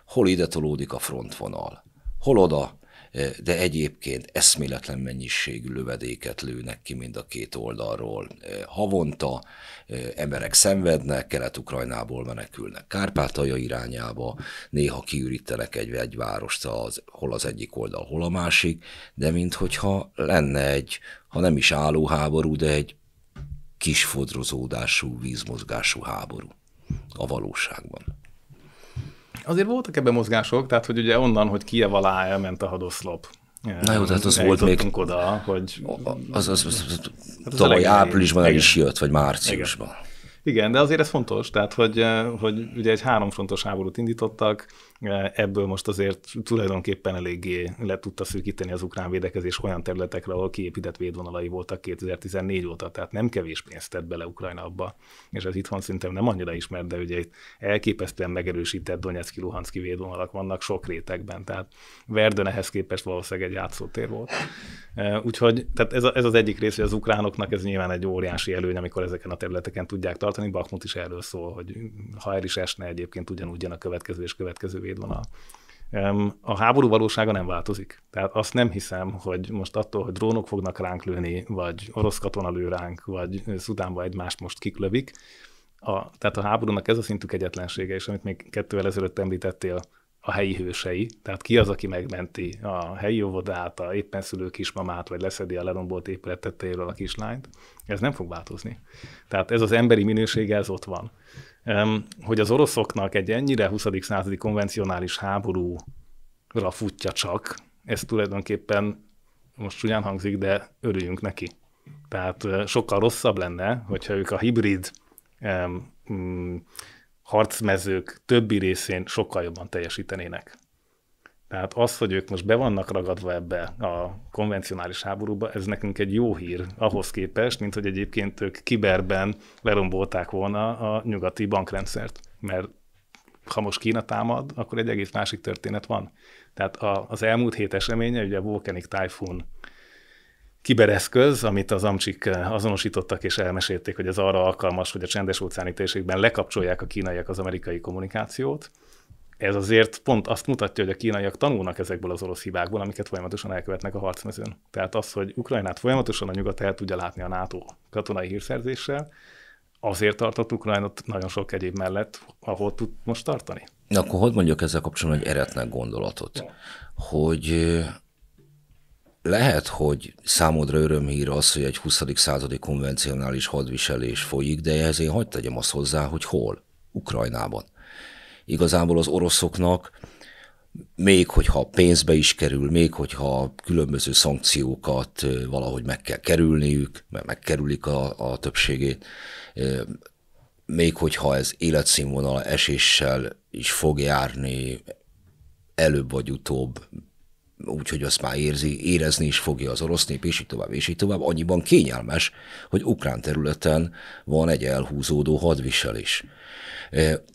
S1: Hol ide tolódik a frontvonal, hol oda, e, de egyébként eszméletlen mennyiségű lövedéket lőnek ki mind a két oldalról. E, havonta e, emberek szenvednek, Kelet-Ukrajnából menekülnek Kárpátalja irányába, néha kiürítenek egy, egy várost, az, hol az egyik oldal, hol a másik, de minthogyha lenne egy, ha nem is álló háború, de egy fodrozódású, vízmozgású háború a valóságban.
S3: Azért voltak
S2: ebben mozgások, tehát hogy ugye onnan, hogy Kiev alá elment a hadoszlop,
S1: Na jó, tehát az eh, volt még...
S2: oda, hogy... Az, az, az, az, hát az tavaly áprilisban el is jött, vagy márciusban. Igen. Igen, de azért ez fontos, tehát hogy, eh, hogy ugye egy háromfrontos háborút indítottak, ebből most azért tulajdonképpen eléggé le tudta szűkíteni az ukrán védekezés olyan területekre, ahol kiépített védvonalai voltak 2014 óta, tehát nem kevés pénzt tett bele Ukrajna abba, és ez itthon szerintem nem annyira ismert, de ugye itt elképesztően megerősített Donetszki, Luhanszki védvonalak vannak sok rétegben, tehát Verdön ehhez képest valószínűleg egy játszótér volt. Úgyhogy tehát ez, a, ez az egyik rész, hogy az ukránoknak ez nyilván egy óriási előny, amikor ezeken a területeken tudják tartani. Bakmut is erről szól, hogy ha el is esne egyébként ugyanúgy jön a következő és következő védvonal. A háború valósága nem változik. Tehát azt nem hiszem, hogy most attól, hogy drónok fognak ránk lőni, vagy orosz katona lő ránk, vagy Szudánba egymást most kiklövik. A, tehát a háborúnak ez a szintük egyetlensége, és amit még kettővel ezelőtt említettél, a helyi hősei, tehát ki az, aki megmenti a helyi óvodát, a éppen szülő kismamát, vagy leszedi a lerombolt épület tetejéről a kislányt, ez nem fog változni. Tehát ez az emberi minőség, ez ott van hogy az oroszoknak egy ennyire 20. századi konvencionális háborúra futja csak, ez tulajdonképpen most ugyan hangzik, de örüljünk neki. Tehát sokkal rosszabb lenne, hogyha ők a hibrid um, harcmezők többi részén sokkal jobban teljesítenének. Tehát az, hogy ők most be vannak ragadva ebbe a konvencionális háborúba, ez nekünk egy jó hír ahhoz képest, mint hogy egyébként ők kiberben lerombolták volna a nyugati bankrendszert. Mert ha most Kína támad, akkor egy egész másik történet van. Tehát a, az elmúlt hét eseménye, ugye a Volcanic Typhoon kibereszköz, amit az amcsik azonosítottak és elmesélték, hogy ez arra alkalmas, hogy a csendes óceáni térségben lekapcsolják a kínaiak az amerikai kommunikációt, ez azért pont azt mutatja, hogy a kínaiak tanulnak ezekből az orosz hibákból, amiket folyamatosan elkövetnek a harcmezőn. Tehát az, hogy Ukrajnát folyamatosan a nyugat el tudja látni a NATO katonai hírszerzéssel, azért tartott Ukrajnot nagyon sok egyéb mellett, ahol tud most tartani.
S1: Na akkor hogy mondjuk ezzel kapcsolatban egy eretnek gondolatot, hogy lehet, hogy számodra örömhír az, hogy egy 20. századi konvencionális hadviselés folyik, de ehhez én hagyd tegyem azt hozzá, hogy hol? Ukrajnában igazából az oroszoknak, még hogyha pénzbe is kerül, még hogyha különböző szankciókat valahogy meg kell kerülniük, mert megkerülik a, a többségét, még hogyha ez életszínvonal eséssel is fog járni előbb vagy utóbb, úgyhogy azt már érzi, érezni is fogja az orosz nép, és így tovább, és így tovább, annyiban kényelmes, hogy ukrán területen van egy elhúzódó hadviselés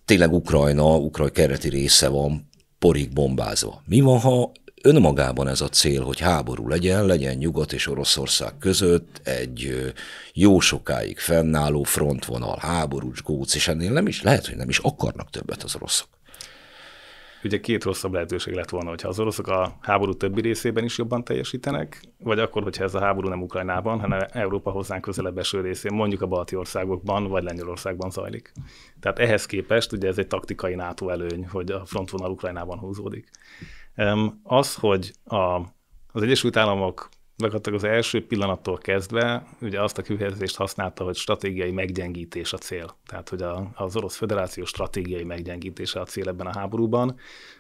S1: tényleg Ukrajna, Ukrajna kereti része van porig bombázva. Mi van, ha önmagában ez a cél, hogy háború legyen, legyen Nyugat és Oroszország között egy jó sokáig fennálló frontvonal, háborús góc, és ennél nem is, lehet, hogy nem is akarnak többet az oroszok
S2: ugye két rosszabb lehetőség lett volna, hogyha az oroszok a háború többi részében is jobban teljesítenek, vagy akkor, hogyha ez a háború nem Ukrajnában, hanem Európa hozzánk közelebb eső részén, mondjuk a balti országokban, vagy Lengyelországban zajlik. Tehát ehhez képest ugye ez egy taktikai NATO előny, hogy a frontvonal Ukrajnában húzódik. Az, hogy a, az Egyesült Államok gyakorlatilag az első pillanattól kezdve ugye azt a kifejezést használta, hogy stratégiai meggyengítés a cél. Tehát, hogy a, az Orosz Föderáció stratégiai meggyengítése a cél ebben a háborúban,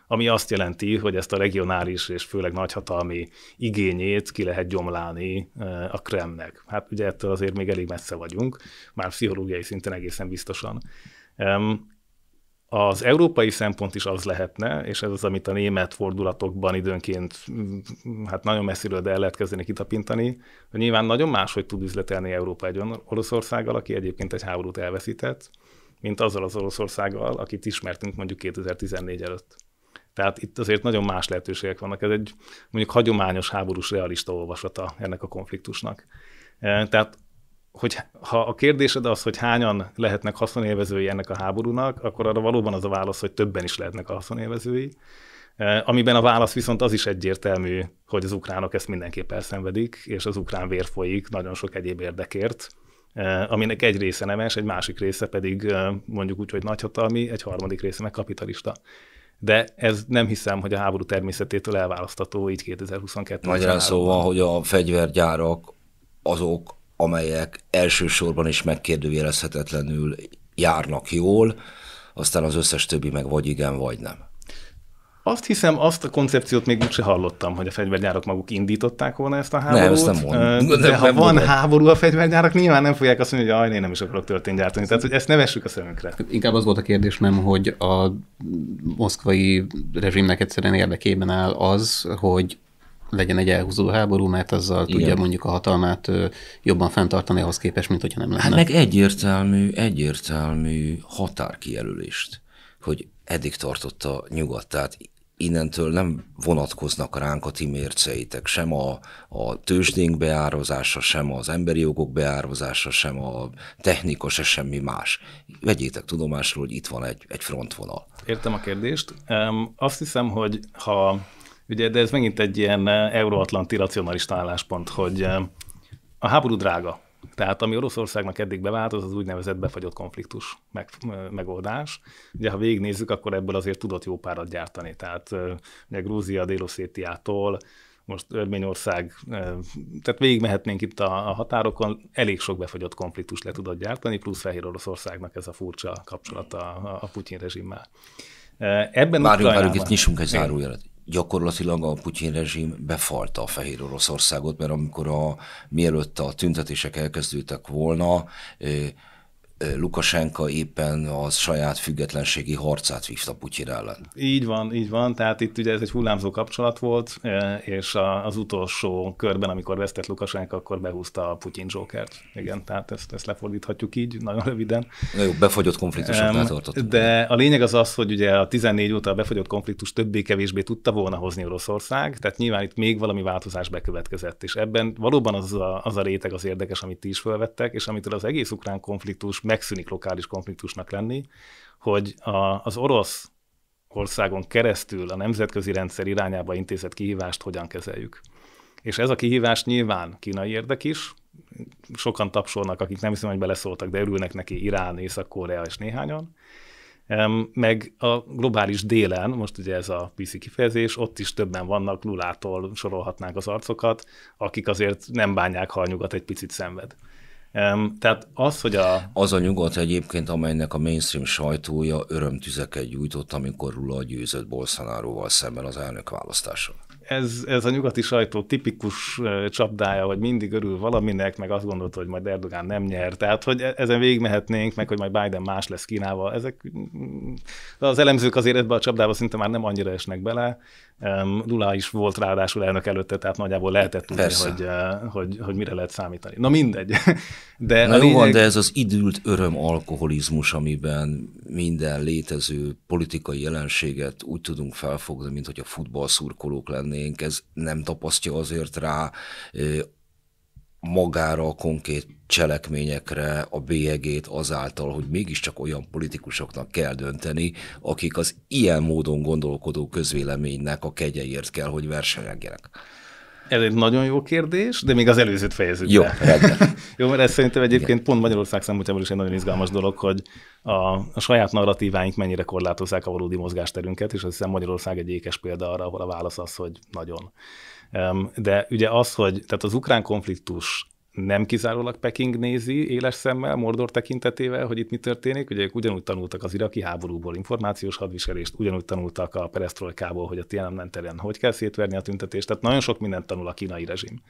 S2: ami azt jelenti, hogy ezt a regionális és főleg nagyhatalmi igényét ki lehet gyomlálni e, a Kremnek. Hát ugye ettől azért még elég messze vagyunk, már pszichológiai szinten egészen biztosan. Az európai szempont is az lehetne, és ez az, amit a német fordulatokban időnként, mm, hát nagyon messziről, de el lehet kezdeni kitapintani, hogy nyilván nagyon máshogy tud üzletelni Európa egy olyan Oroszországgal, aki egyébként egy háborút elveszített, mint azzal az Oroszországgal, akit ismertünk mondjuk 2014 előtt. Tehát itt azért nagyon más lehetőségek vannak. Ez egy mondjuk hagyományos háborús realista olvasata ennek a konfliktusnak. E, tehát hogy ha a kérdésed az, hogy hányan lehetnek haszonélvezői ennek a háborúnak, akkor arra valóban az a válasz, hogy többen is lehetnek a haszonélvezői, e, amiben a válasz viszont az is egyértelmű, hogy az ukránok ezt mindenképp elszenvedik, és az ukrán vér folyik nagyon sok egyéb érdekért, e, aminek egy része nemes, egy másik része pedig e, mondjuk úgy, hogy nagyhatalmi, egy harmadik része meg kapitalista. De ez nem hiszem, hogy a háború természetétől elválasztató így 2022 ben Magyarán
S1: szóval, hogy a fegyvergyárak azok, amelyek elsősorban is megkérdőjelezhetetlenül járnak jól, aztán az összes többi meg vagy igen, vagy nem.
S2: Azt hiszem, azt a koncepciót még úgyse hallottam, hogy a fegyvergyárok maguk indították volna ezt a háborút. Nem, ezt nem
S1: mondom. De nem, ha nem van mondom.
S2: háború a fegyvergyárak, nyilván nem fogják azt mondani, hogy aj, én nem is akarok történt gyártani. Tehát, hogy ezt ne vessük a szemünkre.
S3: Inkább az volt a kérdés, nem, hogy a moszkvai rezsimnek egyszerűen érdekében áll az, hogy legyen egy elhúzó háború, mert azzal Igen. tudja mondjuk a hatalmát jobban fenntartani ahhoz képest, mint hogyha nem lenne. Hát meg
S1: egyértelmű, egyértelmű határkijelölést, hogy eddig tartott a nyugat, tehát innentől nem vonatkoznak ránk a ti mérceitek, sem a, a tőzsdénk beározása, sem az emberi jogok beározása, sem a technika, se semmi más. Vegyétek tudomásról, hogy itt van egy, egy frontvonal.
S2: Értem a kérdést. Azt hiszem, hogy ha Ugye, de ez megint egy ilyen eh, euróatlanti racionalista álláspont, hogy eh, a háború drága. Tehát ami Oroszországnak eddig bevált, az az úgynevezett befagyott konfliktus meg, eh, megoldás. Ugye ha végignézzük, akkor ebből azért tudott jó párat gyártani. Tehát ugye Grúzia, Déloszétiától, most Örményország, tehát végigmehetnénk itt a, a határokon, elég sok befagyott konfliktus le tudott gyártani, plusz Fehér Oroszországnak ez a furcsa kapcsolata a, a Putyin rezsimmel. Ebben várjunk, várjunk, itt nyissunk egy
S1: zárójelet gyakorlatilag a Putyin rezsim befalta a Fehér Oroszországot, mert amikor a, mielőtt a tüntetések elkezdődtek volna, eh, Lukasenka éppen a saját függetlenségi harcát vívta Putyin ellen.
S2: Így van, így van, tehát itt ugye ez egy hullámzó kapcsolat volt, és az utolsó körben, amikor vesztett Lukasenka, akkor behúzta a Putyin Jokert. Igen, tehát ezt, ezt lefordíthatjuk így, nagyon röviden. Na jó, befagyott konfliktusok tartott. De a lényeg az az, hogy ugye a 14 óta a befagyott konfliktus többé-kevésbé tudta volna hozni Oroszország, tehát nyilván itt még valami változás bekövetkezett, és ebben valóban az a, az a réteg az érdekes, amit ti is felvettek, és amitől az egész ukrán konfliktus megszűnik lokális konfliktusnak lenni, hogy a, az orosz országon keresztül a nemzetközi rendszer irányába intézett kihívást hogyan kezeljük. És ez a kihívás nyilván kínai érdek is, sokan tapsolnak, akik nem hiszem, hogy beleszóltak, de örülnek neki Irán, Észak-Korea és néhányan, meg a globális délen, most ugye ez a PC kifejezés, ott is többen vannak, Lulától sorolhatnánk az arcokat, akik azért nem bánják, ha a nyugat egy picit szenved. Tehát az, hogy a...
S1: Az a nyugat egyébként, amelynek a mainstream sajtója örömtüzeket gyújtott, amikor Lula győzött Bolsonaroval szemben az elnök választáson.
S2: Ez, ez a nyugati sajtó tipikus csapdája, hogy mindig örül valaminek, meg azt gondolta, hogy majd Erdogán nem nyer. Tehát, hogy e, ezen végigmehetnénk, meg hogy majd Biden más lesz Kínával. Ezek, mm, mm, az elemzők azért ebbe a csapdába szinte már nem annyira esnek bele, Lula is volt ráadásul elnök előtte, tehát nagyjából lehetett tudni, hogy, hogy, eh, hogy, hogy mire lehet számítani. Na mindegy. De Na jó lényeg... de
S1: ez az idült öröm alkoholizmus, amiben minden létező politikai jelenséget úgy tudunk felfogni, mint hogy a futballszurkolók lennénk, ez nem tapasztja azért rá eh, magára a konkrét cselekményekre a bélyegét azáltal, hogy mégiscsak olyan politikusoknak kell dönteni, akik az ilyen módon gondolkodó közvéleménynek a kegyeért kell, hogy versenyegjenek.
S2: Ez egy nagyon jó kérdés, de még az előzőt fejezzük Jó, jó, mert ez szerintem egyébként Igen. pont Magyarország szempontjából is egy nagyon izgalmas dolog, hogy a, a saját narratíváink mennyire korlátozzák a valódi mozgásterünket, és azt hiszem Magyarország egy ékes példa arra, ahol a válasz az, hogy nagyon. De ugye az, hogy tehát az ukrán konfliktus nem kizárólag Peking nézi éles szemmel, Mordor tekintetével, hogy itt mi történik. Ugye ők ugyanúgy tanultak az iraki háborúból információs hadviselést, ugyanúgy tanultak a perestrojkából, hogy a Tiananmen teren hogy kell szétverni a tüntetést, tehát nagyon sok mindent tanul a kínai rezsim.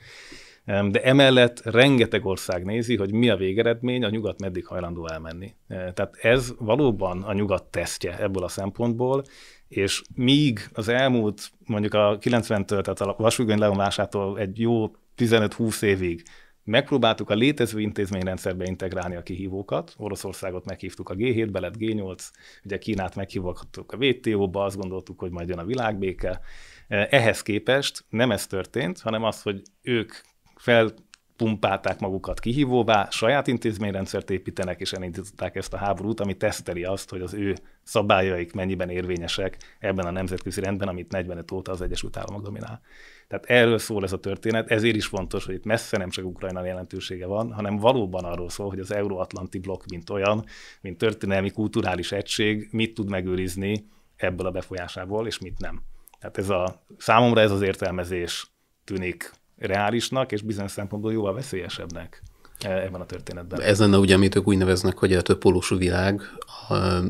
S2: De emellett rengeteg ország nézi, hogy mi a végeredmény, a nyugat meddig hajlandó elmenni. E, tehát ez valóban a nyugat tesztje ebből a szempontból, és míg az elmúlt, mondjuk a 90-től, tehát a vasúgöny leomlásától egy jó 15-20 évig megpróbáltuk a létező intézményrendszerbe integrálni a kihívókat. Oroszországot meghívtuk a G7-be, lett G8, ugye Kínát meghívhattuk a WTO-ba, azt gondoltuk, hogy majd jön a világbéke. Ehhez képest nem ez történt, hanem az, hogy ők fel pumpálták magukat kihívóvá, saját intézményrendszert építenek, és elindították ezt a háborút, ami teszteli azt, hogy az ő szabályaik mennyiben érvényesek ebben a nemzetközi rendben, amit 45 óta az Egyesült Államok dominál. Tehát erről szól ez a történet, ezért is fontos, hogy itt messze nem csak Ukrajna jelentősége van, hanem valóban arról szól, hogy az euróatlanti blokk, mint olyan, mint történelmi kulturális egység, mit tud megőrizni ebből a befolyásából, és mit nem. Tehát ez a, számomra ez az értelmezés tűnik reálisnak, és bizonyos szempontból jóval veszélyesebbnek eh, ebben a történetben. Ez lenne
S3: ugye, amit ők úgy neveznek, hogy a több pólusú világ.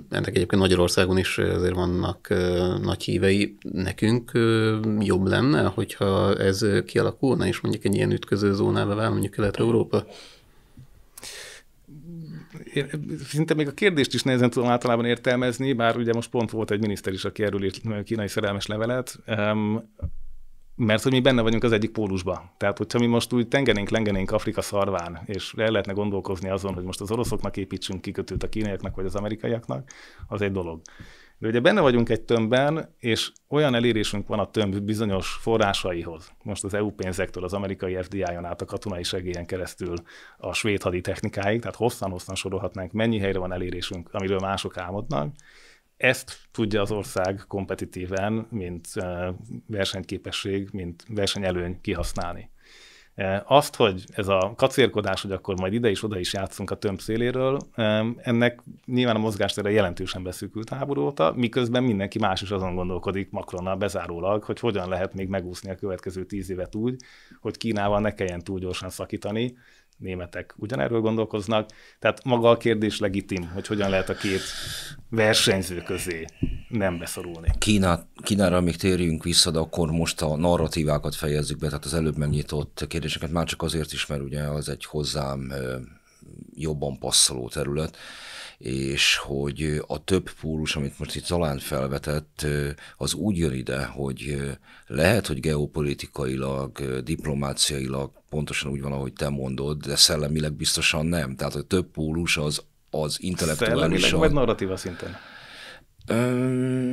S3: Ennek egyébként Magyarországon is azért vannak eh, nagy hívei. Nekünk eh, jobb lenne, hogyha ez kialakulna, és mondjuk egy ilyen ütköző zónába vál, mondjuk Kelet-Európa? Én szinte még
S2: a kérdést is nehezen tudom általában értelmezni, bár ugye most pont volt egy miniszter is, aki erről írt kínai szerelmes levelet mert hogy mi benne vagyunk az egyik pólusba. Tehát, hogyha mi most úgy tengenénk, lengenénk Afrika szarván, és el lehetne gondolkozni azon, hogy most az oroszoknak építsünk kikötőt a kínaiaknak vagy az amerikaiaknak, az egy dolog. De ugye benne vagyunk egy tömbben, és olyan elérésünk van a tömb bizonyos forrásaihoz, most az EU pénzektől, az amerikai FDI-on át a katonai segélyen keresztül a svéd hadi technikáig, tehát hosszan-hosszan sorolhatnánk, mennyi helyre van elérésünk, amiről mások álmodnak, ezt tudja az ország kompetitíven, mint versenyképesség, mint versenyelőny kihasználni. Azt, hogy ez a kacérkodás, hogy akkor majd ide is oda is játszunk a tömb széléről, ennek nyilván a mozgástere jelentősen beszűkült háború óta, miközben mindenki más is azon gondolkodik Macronnal bezárólag, hogy hogyan lehet még megúszni a következő tíz évet úgy, hogy Kínával ne kelljen túl gyorsan szakítani, németek ugyanerről gondolkoznak. Tehát maga a kérdés legitim, hogy hogyan lehet a két versenyző közé nem beszorulni.
S1: Kína, Kínára még térjünk vissza, de akkor most a narratívákat fejezzük be, tehát az előbb megnyitott kérdéseket már csak azért is, mert ugye az egy hozzám jobban passzoló terület, és hogy a több pólus, amit most itt talán felvetett, az úgy jön ide, hogy lehet, hogy geopolitikailag, diplomáciailag pontosan úgy van, ahogy te mondod, de szellemileg biztosan nem. Tehát a több pólus az, az intellektuálisan... Szellemileg vagy
S2: narratíva szinten?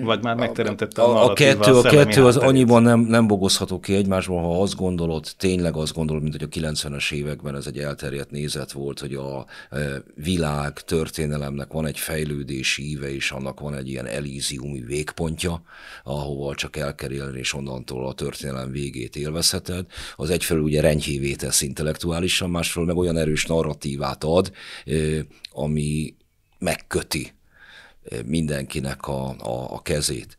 S2: Vagy már megteremtette a, a, a kettő, a, a kettő az annyiban
S1: nem, nem bogozható ki egymásban, ha azt gondolod, tényleg azt gondolod, mint hogy a 90-es években ez egy elterjedt nézet volt, hogy a e, világ történelemnek van egy fejlődési íve, és annak van egy ilyen elíziumi végpontja, ahova csak el kell élni, és onnantól a történelem végét élvezheted. Az egyfelől ugye rendhívé tesz intellektuálisan, másfelől meg olyan erős narratívát ad, e, ami megköti mindenkinek a, a, a kezét.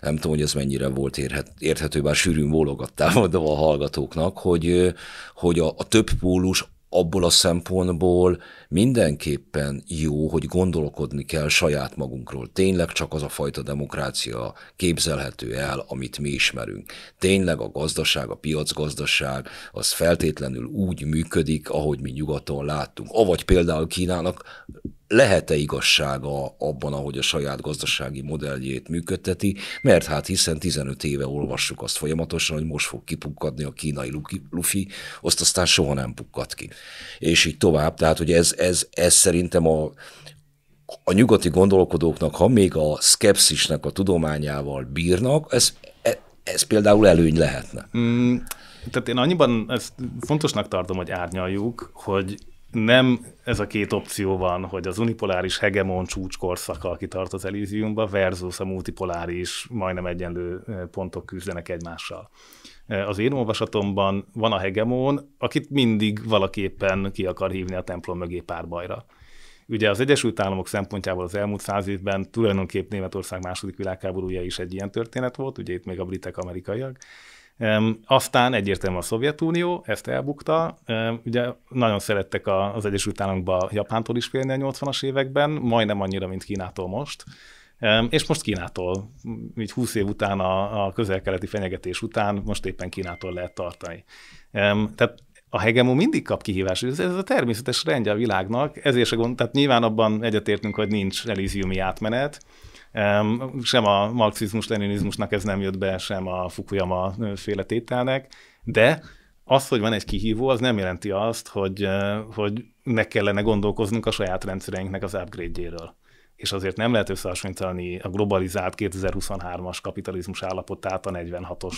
S1: Nem tudom, hogy ez mennyire volt érhet, érthető, bár sűrűn bólogattál oda a hallgatóknak, hogy, hogy a, a több pólus abból a szempontból mindenképpen jó, hogy gondolkodni kell saját magunkról. Tényleg csak az a fajta demokrácia képzelhető el, amit mi ismerünk. Tényleg a gazdaság, a piacgazdaság, az feltétlenül úgy működik, ahogy mi nyugaton láttunk. Avagy például Kínának lehet-e igazsága abban, ahogy a saját gazdasági modelljét működteti, mert hát hiszen 15 éve olvassuk azt folyamatosan, hogy most fog kipukkadni a kínai lufi, azt aztán soha nem pukkadt ki. És így tovább, tehát hogy ez, ez, ez szerintem a, a nyugati gondolkodóknak, ha még a szkepszisnek a tudományával bírnak, ez, e, ez például előny lehetne.
S2: Mm, tehát én annyiban ezt fontosnak tartom, hogy árnyaljuk, hogy nem ez a két opció van, hogy az unipoláris hegemon csúcskorszaka, aki tart az Elysiumba, versus a multipoláris, majdnem egyenlő eh, pontok küzdenek egymással. Eh, az én olvasatomban van a hegemón, akit mindig valaképpen ki akar hívni a templom mögé párbajra. Ugye az Egyesült Államok szempontjából az elmúlt száz évben tulajdonképp Németország második világháborúja is egy ilyen történet volt, ugye itt még a britek amerikaiak. Aztán egyértelműen a Szovjetunió ezt elbukta. Ugye nagyon szerettek az Egyesült Államokba Japántól is félni a 80-as években, majdnem annyira, mint Kínától most. És most Kínától, így 20 év után a, a közel-keleti fenyegetés után most éppen Kínától lehet tartani. Tehát a hegemon mindig kap kihívást, ez, ez a természetes rendje a világnak, ezért se gond, tehát nyilván abban egyetértünk, hogy nincs elíziumi átmenet, sem a marxizmus-leninizmusnak ez nem jött be, sem a Fukuyama féle tételnek, de az, hogy van egy kihívó, az nem jelenti azt, hogy, hogy ne kellene gondolkoznunk a saját rendszereinknek az upgrade-jéről és azért nem lehet összehasonlítani a globalizált 2023-as kapitalizmus állapotát a 46-os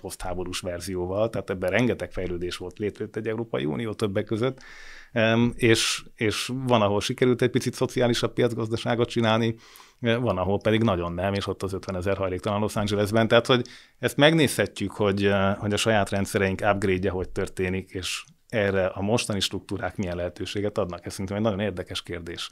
S2: posztháborús verzióval, tehát ebben rengeteg fejlődés volt, létrejött egy Európai Unió többek között, és, és van, ahol sikerült egy picit szociálisabb piacgazdaságot csinálni, van, ahol pedig nagyon nem, és ott az 50 ezer hajléktalan Los Angelesben. Tehát, hogy ezt megnézhetjük, hogy, hogy a saját rendszereink upgrade hogy történik, és erre a mostani struktúrák milyen lehetőséget adnak. Ez szerintem egy nagyon érdekes kérdés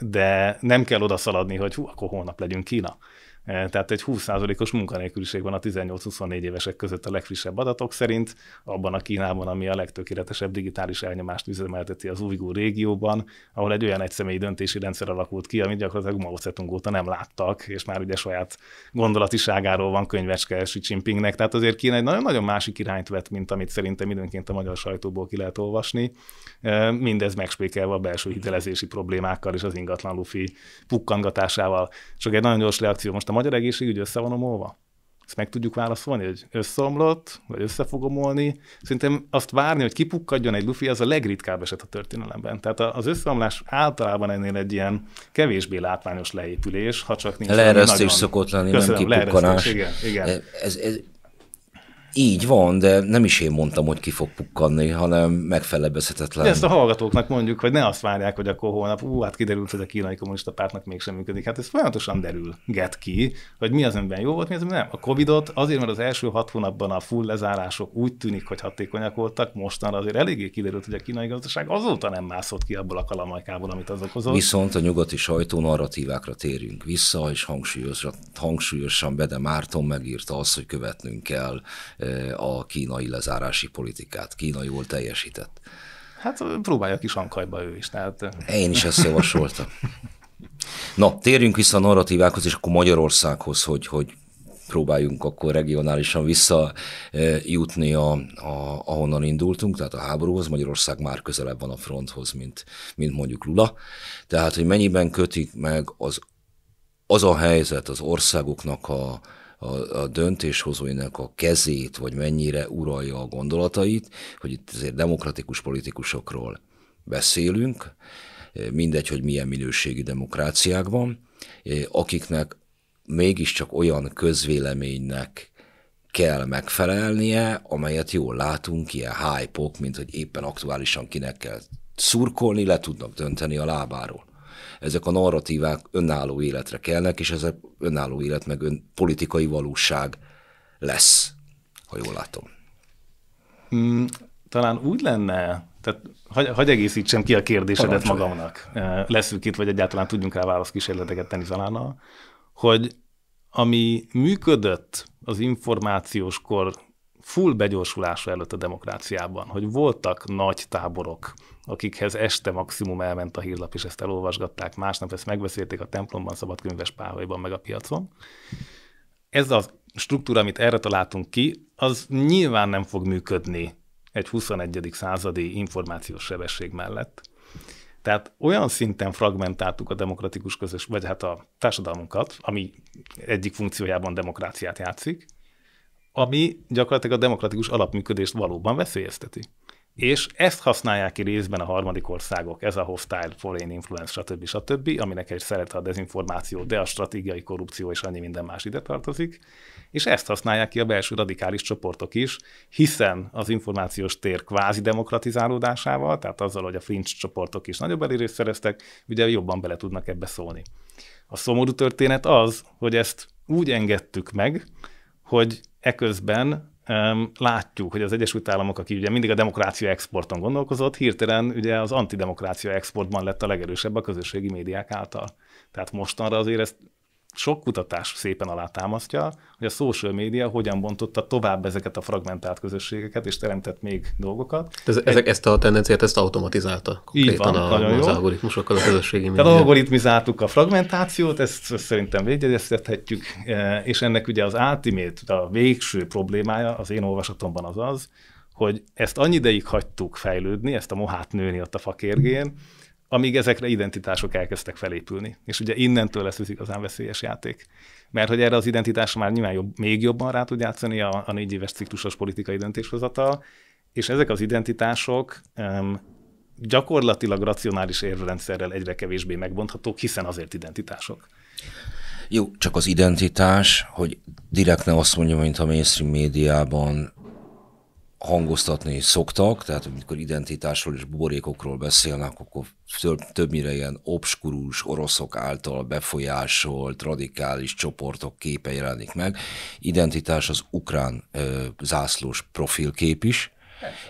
S2: de nem kell odaszaladni, hogy hú, akkor holnap legyünk Kína. E, tehát egy 20%-os munkanélküliség van a 18-24 évesek között a legfrissebb adatok szerint, abban a Kínában, ami a legtökéletesebb digitális elnyomást üzemelteti az Ujgur régióban, ahol egy olyan egyszemélyi döntési rendszer alakult ki, amit gyakorlatilag Mao Zedong óta nem láttak, és már ugye saját gondolatiságáról van könyvecske Xi Jinpingnek, tehát azért Kína egy nagyon-nagyon másik irányt vett, mint amit szerintem időnként a magyar sajtóból ki lehet olvasni. E, mindez megspékelve a belső hitelezési problémákkal és az ingatlan lufi pukkangatásával. Csak egy nagyon gyors reakció most a magyar egészségügy össze van omolva? Ezt meg tudjuk válaszolni, hogy összeomlott, vagy össze fog omolni. Szerintem azt várni, hogy kipukkadjon egy lufi, az a legritkább eset a történelemben. Tehát az összeomlás általában ennél egy ilyen kevésbé látványos leépülés, ha csak nincs. Leeresztés szokott lenni, Köszönöm, nem kipukkanás. Igen, igen. Ez, ez,
S1: így van, de nem is én mondtam, hogy ki fog pukkanni, hanem megfelebezhetetlen. Ezt a
S2: hallgatóknak mondjuk, hogy ne azt várják, hogy akkor holnap, ú, hát kiderült, hogy a kínai kommunista pártnak mégsem működik. Hát ez folyamatosan derül, get ki, hogy mi az ember jó volt, mi az ember nem. A Covidot azért, mert az első hat hónapban a full lezárások úgy tűnik, hogy hatékonyak voltak, mostanra azért eléggé kiderült, hogy a kínai gazdaság azóta nem mászott ki abból a kalamajkából, amit az okozott. Viszont
S1: a nyugati sajtó narratívákra térünk vissza, és hangsúlyosan, hangsúlyosan Bede Márton megírta azt, hogy követnünk kell a kínai lezárási politikát. Kína jól teljesített. Hát próbálja ki Sankajba ő is. Tehát... Én is ezt javasoltam. Na, térjünk vissza a narratívákhoz, és akkor Magyarországhoz, hogy, hogy próbáljunk akkor regionálisan visszajutni, a, a, ahonnan indultunk, tehát a háborúhoz. Magyarország már közelebb van a fronthoz, mint, mint mondjuk Lula. Tehát, hogy mennyiben kötik meg az, az a helyzet az országoknak a, a, a döntéshozóinak a kezét, vagy mennyire uralja a gondolatait, hogy itt azért demokratikus politikusokról beszélünk, mindegy, hogy milyen minőségi demokráciákban, eh, akiknek mégiscsak olyan közvéleménynek kell megfelelnie, amelyet jól látunk, ilyen hype -ok, mint hogy éppen aktuálisan kinek kell szurkolni, le tudnak dönteni a lábáról ezek a narratívák önálló életre kelnek, és ez önálló élet meg ön politikai valóság lesz, ha jól látom.
S2: Mm, talán úgy lenne, tehát hagy, hagy egészítsem ki a kérdésedet Parancsolja. magamnak. Eh, Leszünk itt, vagy egyáltalán tudjunk rá válaszkísérleteket tenni Zalánnal, hogy ami működött az információs kor full begyorsulása előtt a demokráciában, hogy voltak nagy táborok, akikhez este maximum elment a hírlap, és ezt elolvasgatták, másnap ezt megbeszélték a templomban, könyves páholyban, meg a piacon. Ez a struktúra, amit erre találtunk ki, az nyilván nem fog működni egy 21. századi információs sebesség mellett. Tehát olyan szinten fragmentáltuk a demokratikus közös, vagy hát a társadalmunkat, ami egyik funkciójában demokráciát játszik, ami gyakorlatilag a demokratikus alapműködést valóban veszélyezteti és ezt használják ki részben a harmadik országok, ez a hostile, foreign influence, stb. stb., aminek egy szerete a dezinformáció, de a stratégiai korrupció és annyi minden más ide tartozik, és ezt használják ki a belső radikális csoportok is, hiszen az információs tér kvázi demokratizálódásával, tehát azzal, hogy a fringe csoportok is nagyobb elérést szereztek, ugye jobban bele tudnak ebbe szólni. A szomorú történet az, hogy ezt úgy engedtük meg, hogy eközben látjuk, hogy az Egyesült Államok, aki ugye mindig a demokrácia exporton gondolkozott, hirtelen ugye az antidemokrácia exportban lett a legerősebb a közösségi médiák által. Tehát mostanra azért ezt sok kutatás szépen alátámasztja, hogy a social média hogyan bontotta tovább ezeket a fragmentált közösségeket, és teremtett még dolgokat. Ez, ezek,
S3: ezt a tendenciát, ezt automatizálta konkrétan van, a, az jó. algoritmusokkal a közösségi média. Tehát
S2: algoritmizáltuk a fragmentációt, ezt, ezt szerintem végigyegyeztethetjük, eh, és ennek ugye az ultimate, a végső problémája az én olvasatomban az az, hogy ezt annyi ideig hagytuk fejlődni, ezt a mohát nőni ott a fakérgén, amíg ezekre identitások elkezdtek felépülni. És ugye innentől lesz az igazán veszélyes játék. Mert hogy erre az identitásra már nyilván jobb, még jobban rá tud játszani a, a négy éves ciklusos politikai döntéshozatal, és ezek az identitások um, gyakorlatilag racionális érvrendszerrel egyre kevésbé megbonthatók, hiszen azért identitások.
S1: Jó, csak az identitás, hogy direkt ne azt mondjam, mint a mainstream médiában hangoztatni szoktak, tehát amikor identitásról és buborékokról beszélnek, akkor több, többnyire ilyen obskurus oroszok által befolyásolt radikális csoportok képe jelenik meg. Identitás az ukrán ö, zászlós profilkép is,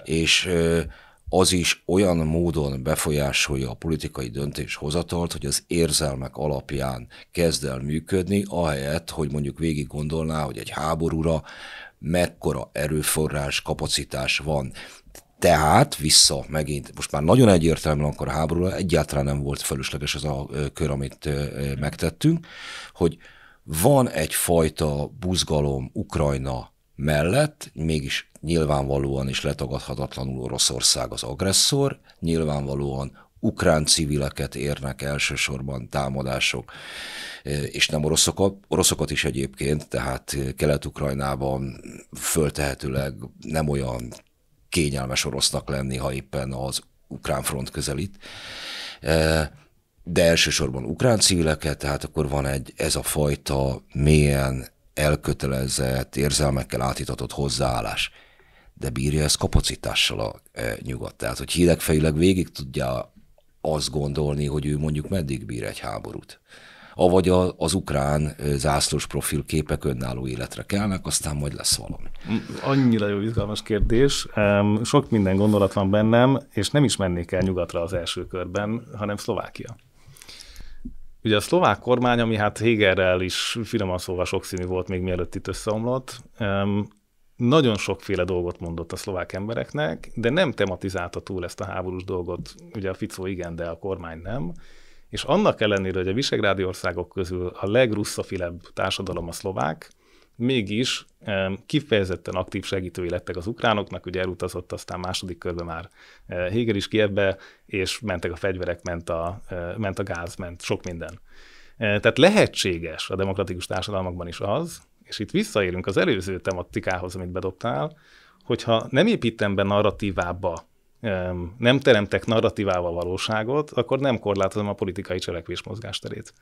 S1: és ö, az is olyan módon befolyásolja a politikai döntéshozatalt, hogy az érzelmek alapján kezd el működni, ahelyett, hogy mondjuk végig gondolná, hogy egy háborúra mekkora erőforrás, kapacitás van. Tehát vissza megint, most már nagyon egyértelműen akkor a háborúra egyáltalán nem volt fölösleges az a kör, amit megtettünk, hogy van egyfajta buzgalom Ukrajna mellett, mégis nyilvánvalóan és letagadhatatlanul Oroszország az agresszor, nyilvánvalóan ukrán civileket érnek elsősorban támadások, e, és nem oroszokat, oroszokat is egyébként, tehát Kelet-Ukrajnában föltehetőleg nem olyan kényelmes orosznak lenni, ha éppen az ukrán front közelít e, de elsősorban ukrán civileket, tehát akkor van egy ez a fajta mélyen elkötelezett, érzelmekkel átítatott hozzáállás. De bírja ez kapacitással a e, nyugat. Tehát, hogy hidegfejileg végig tudja azt gondolni, hogy ő mondjuk meddig bír egy háborút. Avagy a, az ukrán zászlós profil képek önálló életre kelnek, aztán majd lesz valami.
S2: Annyira jó izgalmas kérdés. Sok minden gondolat van bennem, és nem is mennék el nyugatra az első körben, hanem Szlovákia. Ugye a szlovák kormány, ami hát Hegerrel is finoman szóval sokszínű volt, még mielőtt itt összeomlott, nagyon sokféle dolgot mondott a szlovák embereknek, de nem tematizálta túl ezt a háborús dolgot, ugye a Ficó igen, de a kormány nem, és annak ellenére, hogy a visegrádi országok közül a legrusszafilebb társadalom a szlovák, mégis kifejezetten aktív segítői lettek az ukránoknak, ugye elutazott aztán második körben már e, héger is Kievbe, és mentek a fegyverek, ment a, e, ment a gáz, ment sok minden. E, tehát lehetséges a demokratikus társadalmakban is az, és itt visszaélünk az előző tematikához, amit bedobtál, hogyha nem építem be narratívába nem teremtek narratívával valóságot, akkor nem korlátozom a politikai cselekvés mozgásterét.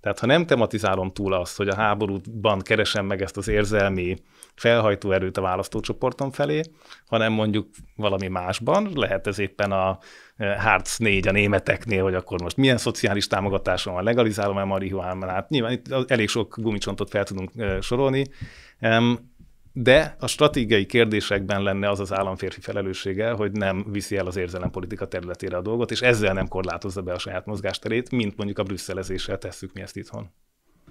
S2: Tehát ha nem tematizálom túl azt, hogy a háborúban keresem meg ezt az érzelmi felhajtó erőt a választócsoportom felé, hanem mondjuk valami másban, lehet ez éppen a e, Hartz 4 a németeknél, hogy akkor most milyen szociális támogatásom van, legalizálom-e marihuánát, nyilván itt elég sok gumicsontot fel tudunk e, sorolni, de a stratégiai kérdésekben lenne az az államférfi felelőssége, hogy nem viszi el az érzelempolitika területére a dolgot, és ezzel nem korlátozza be a saját mozgásterét, mint mondjuk a brüsszelezéssel tesszük mi ezt itthon.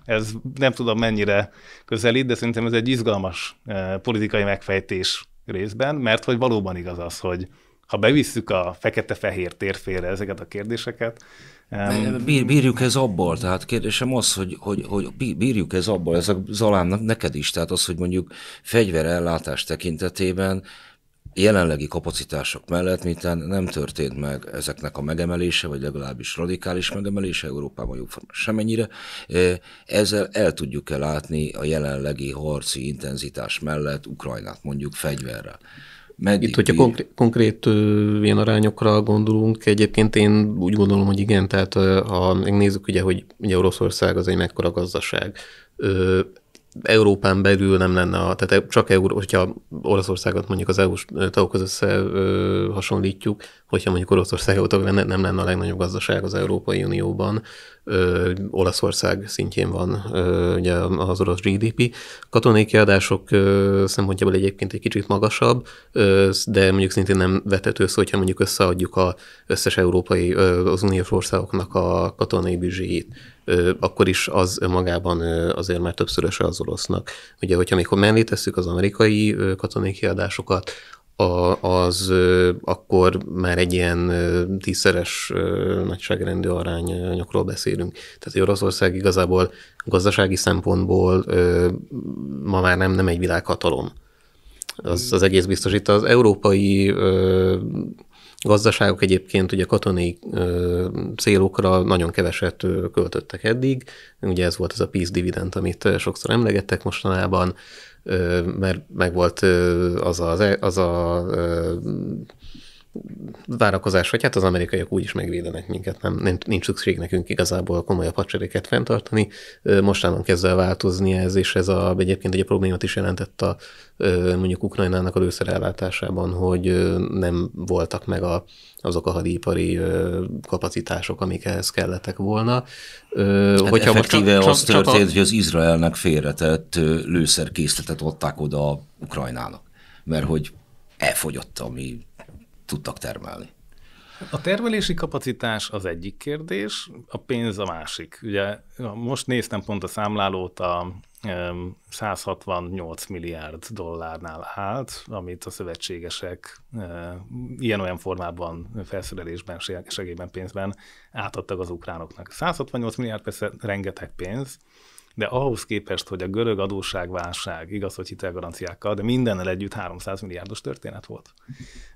S2: Ez nem tudom mennyire közelít, de szerintem ez egy izgalmas eh, politikai megfejtés részben, mert hogy valóban igaz az, hogy ha
S1: bevisszük a fekete-fehér
S2: térfére ezeket a kérdéseket,
S1: Bír, bírjuk ez abból, tehát kérdésem az, hogy, hogy, hogy bírjuk ez abból, ez a Zalánnak neked is, tehát az, hogy mondjuk fegyverellátás tekintetében jelenlegi kapacitások mellett, mintán nem történt meg ezeknek a megemelése, vagy legalábbis radikális megemelése, Európában jobb semennyire, e, ezzel el tudjuk-e látni a jelenlegi harci intenzitás mellett Ukrajnát mondjuk fegyverrel?
S3: meddig Itt, hogyha bír? konkrét, konkrét ilyen arányokra gondolunk, egyébként én úgy gondolom, hogy igen, tehát ha megnézzük ugye, hogy ugye Oroszország az egy mekkora gazdaság, Európán belül nem lenne, a, tehát e- csak Euró, hogyha Oroszországot mondjuk az EU-s tagokhoz összehasonlítjuk, hogyha mondjuk Oroszország tag lenne, nem lenne a legnagyobb gazdaság az Európai Unióban, ö, Olaszország szintjén van ö, ugye az orosz GDP. Katonai kiadások ö, szempontjából egyébként egy kicsit magasabb, ö, de mondjuk szintén nem vetető össze, hogyha mondjuk összeadjuk a összes európai, ö, az uniós országoknak a katonai büzséjét akkor is az magában azért már többszöröse az orosznak. Ugye, hogyha mikor mellé tesszük az amerikai katonai kiadásokat, a, az akkor már egy ilyen tízszeres nagyságrendű arányokról beszélünk. Tehát Oroszország igazából gazdasági szempontból ma már nem, nem egy világhatalom. Az, az egész biztos. Itt az európai gazdaságok egyébként ugye katonai ö, célokra nagyon keveset ö, költöttek eddig, ugye ez volt az a peace dividend, amit sokszor emlegettek mostanában, mert meg volt az a, az a várakozás, hogy hát az amerikaiak úgyis megvédenek minket, nem, nincs szükség nekünk igazából komolyabb hadsereget fenntartani. Mostanában kezd el változni ez, és ez a, egyébként egy problémát is jelentett a mondjuk Ukrajnának a lőszerellátásában, hogy nem voltak meg a, azok a hadipari kapacitások, amik ehhez kellettek volna.
S1: Hát Hogyha effektíve most csak, az csak, történt, csak a... hogy az Izraelnek félretett lőszerkészletet adták oda Ukrajnának, mert hogy elfogyott, ami tudtak termelni.
S2: A termelési kapacitás az egyik kérdés, a pénz a másik. Ugye most néztem pont a számlálót, a 168 milliárd dollárnál állt, amit a szövetségesek ilyen-olyan formában, felszerelésben, segélyben, pénzben átadtak az ukránoknak. 168 milliárd persze rengeteg pénz, de ahhoz képest, hogy a görög adósságválság, igaz, hogy hitelgaranciákkal, de mindennel együtt 300 milliárdos történet volt.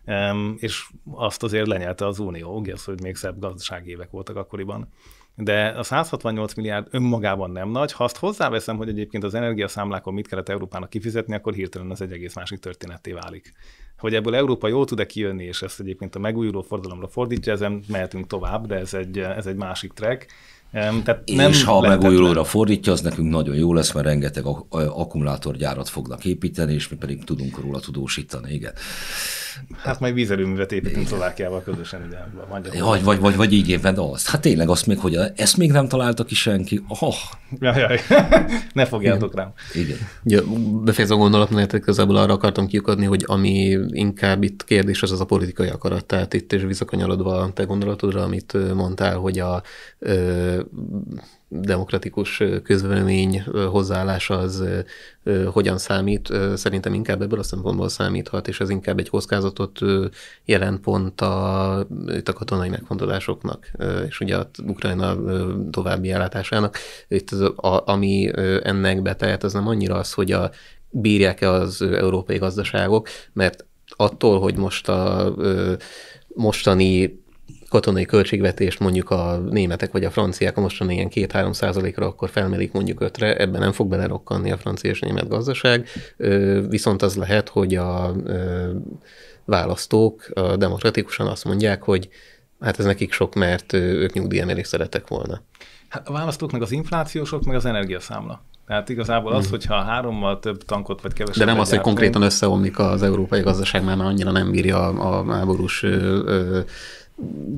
S2: Um, és azt azért lenyelte az Unió, az, hogy még szebb évek voltak akkoriban. De a 168 milliárd önmagában nem nagy. Ha azt hozzáveszem, hogy egyébként az energiaszámlákon mit kellett Európának kifizetni, akkor hirtelen az egy egész másik történetté válik. Hogy ebből Európa jól tud-e kijönni, és ezt egyébként a megújuló fordalomra fordítja, ezen mehetünk tovább, de ez egy, ez egy másik track. Tehát nem és ha a
S1: megújulóra fordítja, az nekünk nagyon jó lesz, mert rengeteg akkumulátorgyárat fognak építeni, és mi pedig tudunk róla tudósítani, igen.
S2: Hát majd vízerőművet építünk Szlovákiával közösen ide. Vagy, vagy,
S1: vagy, vagy így de azt. Hát tényleg azt még, hogy ezt még nem találtak ki senki. Oh.
S2: Jaj, jaj. ne fogjátok rám.
S3: Igen.
S1: Ja, befejezem
S3: gondolatmenetet, közelből arra akartam kiukadni, hogy ami inkább itt kérdés, az az a politikai akarat. Tehát itt is visszakanyarodva a te gondolatodra, amit mondtál, hogy a demokratikus közvélemény hozzáállása az hogyan számít, szerintem inkább ebből a szempontból számíthat, és ez inkább egy kockázatot jelent pont a, itt a katonai megfontolásoknak, és ugye a Ukrajna további ellátásának. Itt az, a, ami ennek betehet, az nem annyira az, hogy a bírják-e az európai gazdaságok, mert attól, hogy most a mostani katonai költségvetést mondjuk a németek vagy a franciák mostan ilyen 2-3 százalékra, akkor felmelik mondjuk ötre, ebben nem fog belerokkanni a francia és német gazdaság, viszont az lehet, hogy a választók a demokratikusan azt mondják, hogy hát ez nekik sok, mert ők nyugdíjemelést szeretek volna.
S2: Hát a választók meg az inflációsok, meg az energiaszámla. Tehát igazából az, hmm. hogyha hárommal több tankot vagy kevesebb. De nem az, hogy konkrétan
S3: összeomlik az európai gazdaság, mert már annyira nem bírja a, háborús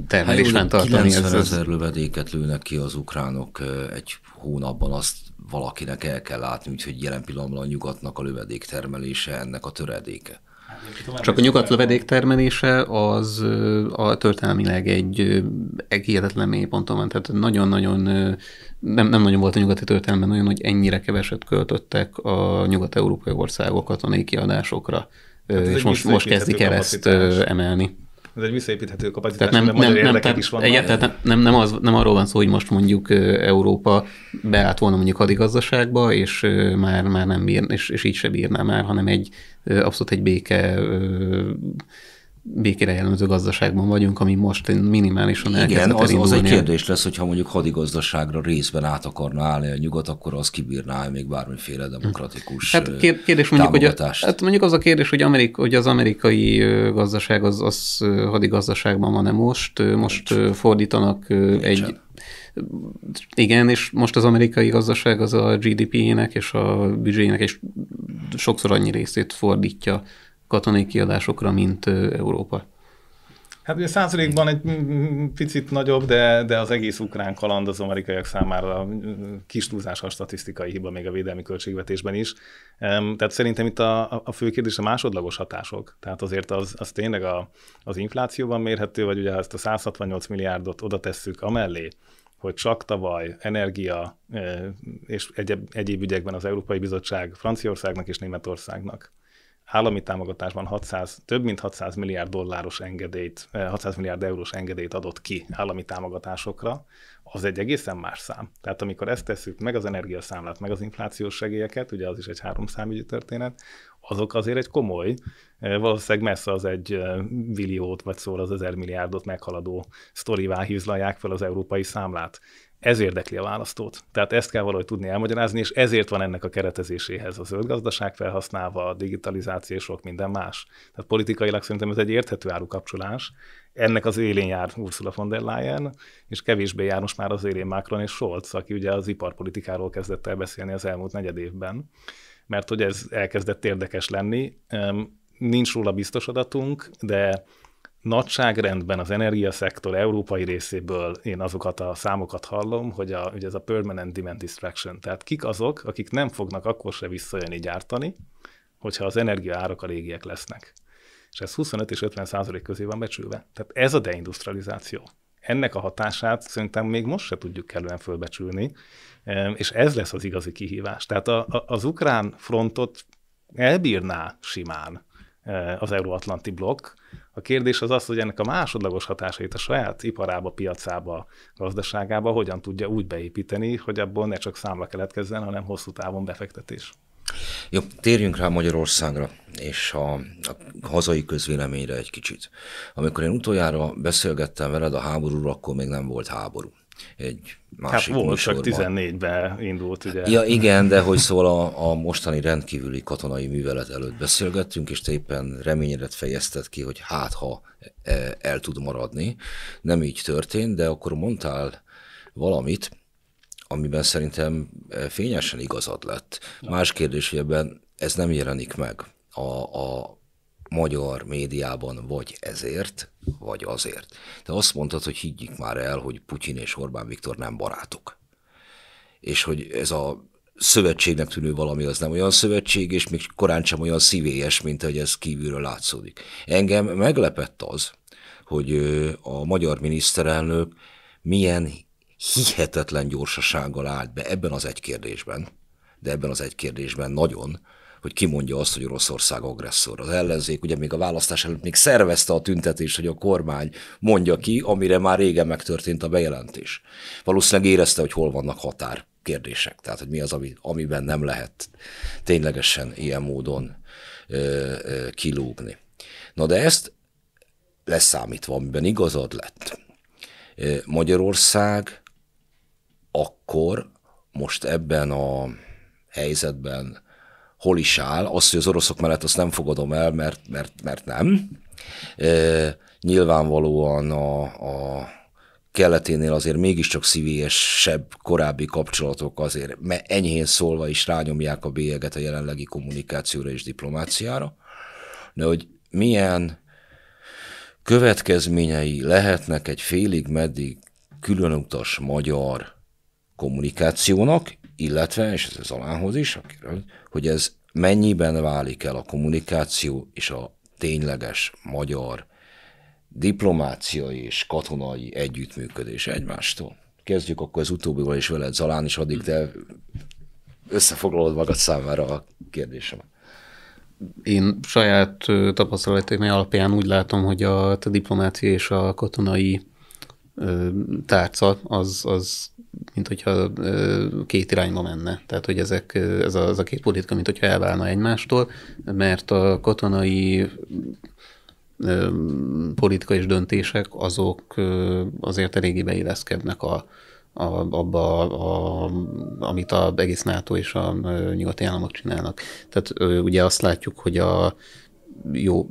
S3: termelés hát fenntartani. 90 ezer
S1: lövedéket lőnek ki az ukránok egy hónapban, azt valakinek el kell látni, úgyhogy jelen pillanatban a nyugatnak a lövedék termelése ennek a töredéke. Csak a nyugat lövedék termelése az
S3: a történelmileg egy, egy hihetetlen ponton van. Tehát nagyon-nagyon, nem, nem nagyon volt a nyugati történelme nagyon, hogy ennyire keveset költöttek a nyugat-európai országok katonai kiadásokra. Hát és most, most kezdik el ezt emelni.
S2: Ez egy visszaépíthető kapacitás, tehát nem, nem, nem, tehát, is van. Egyet, tehát
S3: nem, nem, nem, az, nem arról van szó, hogy most mondjuk Európa beállt volna mondjuk hadigazdaságba, és már, már nem bír, és, és így se bírná már, hanem egy abszolút egy béke békére jellemző gazdaságban vagyunk, ami most minimálisan Igen, az, az egy kérdés
S1: lesz, hogyha mondjuk hadigazdaságra részben át akarna állni a nyugat, akkor az kibírná még bármiféle demokratikus hát kérdés mondjuk, hogy a,
S3: hát mondjuk az a kérdés, hogy, Amerik, hogy az amerikai gazdaság az, az hadigazdaságban van-e most, most Nincs. fordítanak Nincs. egy igen, és most az amerikai gazdaság az a GDP-ének és a büdzséjének és sokszor annyi részét fordítja katonai kiadásokra, mint Európa.
S2: Hát ugye százalékban egy picit nagyobb, de, de az egész ukrán kaland az amerikaiak számára kis a statisztikai hiba még a védelmi költségvetésben is. Tehát szerintem itt a, a fő kérdés a másodlagos hatások. Tehát azért az, az tényleg a, az inflációban mérhető, vagy ugye ezt a 168 milliárdot oda tesszük amellé, hogy csak tavaly energia és egyéb, egyéb ügyekben az Európai Bizottság Franciaországnak és Németországnak állami támogatásban 600, több mint 600 milliárd dolláros engedélyt, 600 eh, milliárd eurós engedélyt adott ki állami támogatásokra, az egy egészen más szám. Tehát amikor ezt tesszük, meg az energiaszámlát, meg az inflációs segélyeket, ugye az is egy háromszámügyi történet, azok azért egy komoly, eh, valószínűleg messze az egy billiót, eh, vagy szóval az ezer milliárdot meghaladó sztorivá hízlalják fel az európai számlát ez érdekli a választót. Tehát ezt kell valahogy tudni elmagyarázni, és ezért van ennek a keretezéséhez a zöld gazdaság felhasználva, a digitalizáció és sok minden más. Tehát politikailag szerintem ez egy érthető áru kapcsolás. Ennek az élén jár Ursula von der Leyen, és kevésbé jár most már az élén Macron és Scholz, aki ugye az iparpolitikáról kezdett el beszélni az elmúlt negyed évben, mert hogy ez elkezdett érdekes lenni. Nincs róla biztos adatunk, de nagyságrendben az energiaszektor európai részéből én azokat a számokat hallom, hogy a, ugye ez a permanent demand destruction, tehát kik azok, akik nem fognak akkor se visszajönni gyártani, hogyha az energiaárak a régiek lesznek. És ez 25 és 50 százalék közé van becsülve. Tehát ez a deindustrializáció. Ennek a hatását szerintem még most se tudjuk kellően fölbecsülni, eh, és ez lesz az igazi kihívás. Tehát a, a, az ukrán frontot elbírná simán eh, az euróatlanti blokk, a kérdés az az, hogy ennek a másodlagos hatásait a saját iparába, piacába, gazdaságába hogyan tudja úgy beépíteni, hogy abból ne csak számla keletkezzen, hanem hosszú távon befektetés.
S1: Jó, térjünk rá Magyarországra és a, a hazai közvéleményre egy kicsit. Amikor én utoljára beszélgettem veled a háborúról, akkor még nem volt háború egy hát másik hát volt, műsorban. csak
S2: 14-ben indult, ugye. Ja,
S1: igen, de hogy szól a, a mostani rendkívüli katonai művelet előtt beszélgettünk, és te éppen reményedet fejezted ki, hogy hát ha e, el tud maradni. Nem így történt, de akkor mondtál valamit, amiben szerintem fényesen igazad lett. Más kérdés, hogy ebben ez nem jelenik meg a, a magyar médiában, vagy ezért, vagy azért. Te azt mondtad, hogy higgyik már el, hogy Putyin és Orbán Viktor nem barátok. És hogy ez a szövetségnek tűnő valami az nem olyan szövetség, és még korán sem olyan szívélyes, mint hogy ez kívülről látszódik. Engem meglepett az, hogy a magyar miniszterelnök milyen hihetetlen gyorsasággal állt be ebben az egy kérdésben, de ebben az egy kérdésben nagyon, hogy kimondja azt, hogy Oroszország agresszor. Az ellenzék ugye még a választás előtt még szervezte a tüntetést, hogy a kormány mondja ki, amire már régen megtörtént a bejelentés. Valószínűleg érezte, hogy hol vannak határ kérdések, tehát hogy mi az, ami, amiben nem lehet ténylegesen ilyen módon ö, ö, kilógni. Na de ezt leszámítva, amiben igazad lett, Magyarország akkor most ebben a helyzetben hol is áll. Azt, hogy az oroszok mellett azt nem fogadom el, mert, mert, mert nem. E, nyilvánvalóan a, a keleténél azért mégiscsak szívélyesebb korábbi kapcsolatok azért enyhén szólva is rányomják a bélyeget a jelenlegi kommunikációra és diplomáciára, de hogy milyen következményei lehetnek egy félig meddig különutas magyar kommunikációnak, illetve, és ez az alához is, hogy ez mennyiben válik el a kommunikáció és a tényleges magyar diplomáciai és katonai együttműködés egymástól. Kezdjük akkor az utóbbival is veled, Zalán, is addig de összefoglalod magad számára a kérdésem.
S3: Én saját tapasztalataim alapján úgy látom, hogy a, a diplomácia és a katonai tárca az, az mint hogyha két irányba menne. Tehát, hogy ezek, ez a, ez a két politika, mint hogyha elválna egymástól, mert a katonai politikai és döntések azok azért eléggé beilleszkednek a, a, abba, a, amit a egész NATO és a nyugati államok csinálnak. Tehát ugye azt látjuk, hogy a jó,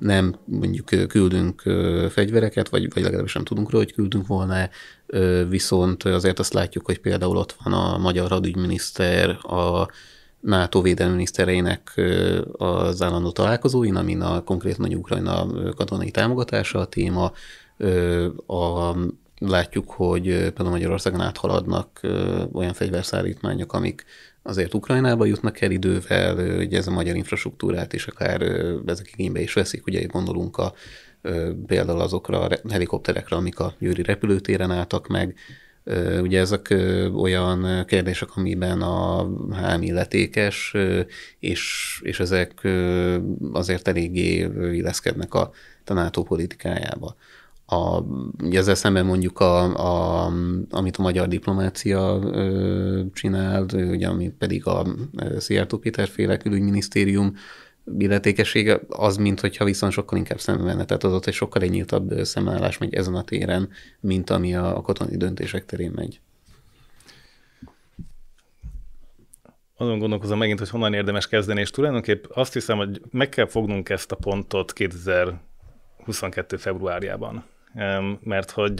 S3: nem mondjuk küldünk fegyvereket, vagy, vagy legalábbis nem tudunk róla, hogy küldünk volna viszont azért azt látjuk, hogy például ott van a magyar hadügyminiszter, a NATO védelminisztereinek az állandó találkozóin, amin a konkrét nagy Ukrajna katonai támogatása a téma, a, látjuk, hogy például Magyarországon áthaladnak olyan fegyverszállítmányok, amik azért Ukrajnába jutnak el idővel, ugye ez a magyar infrastruktúrát is akár ezek igénybe is veszik, ugye gondolunk a például azokra a helikopterekre, amik a Győri repülőtéren álltak meg. Ugye ezek olyan kérdések, amiben a HM illetékes, és, és ezek azért eléggé illeszkednek a tanátó politikájába. A, ugye ezzel szemben mondjuk, a, a, amit a magyar diplomácia ö, csinált, ugye, ami pedig a Szijjártó Péter féle külügyminisztérium, illetékessége az, mint hogyha viszont sokkal inkább szemben menne. Tehát az ott egy sokkal egy nyíltabb szemállás megy ezen a téren, mint ami a, a katonai döntések terén megy.
S2: azon gondolkozom megint, hogy honnan érdemes kezdeni, és tulajdonképp azt hiszem, hogy meg kell fognunk ezt a pontot 2022. februárjában. Mert hogy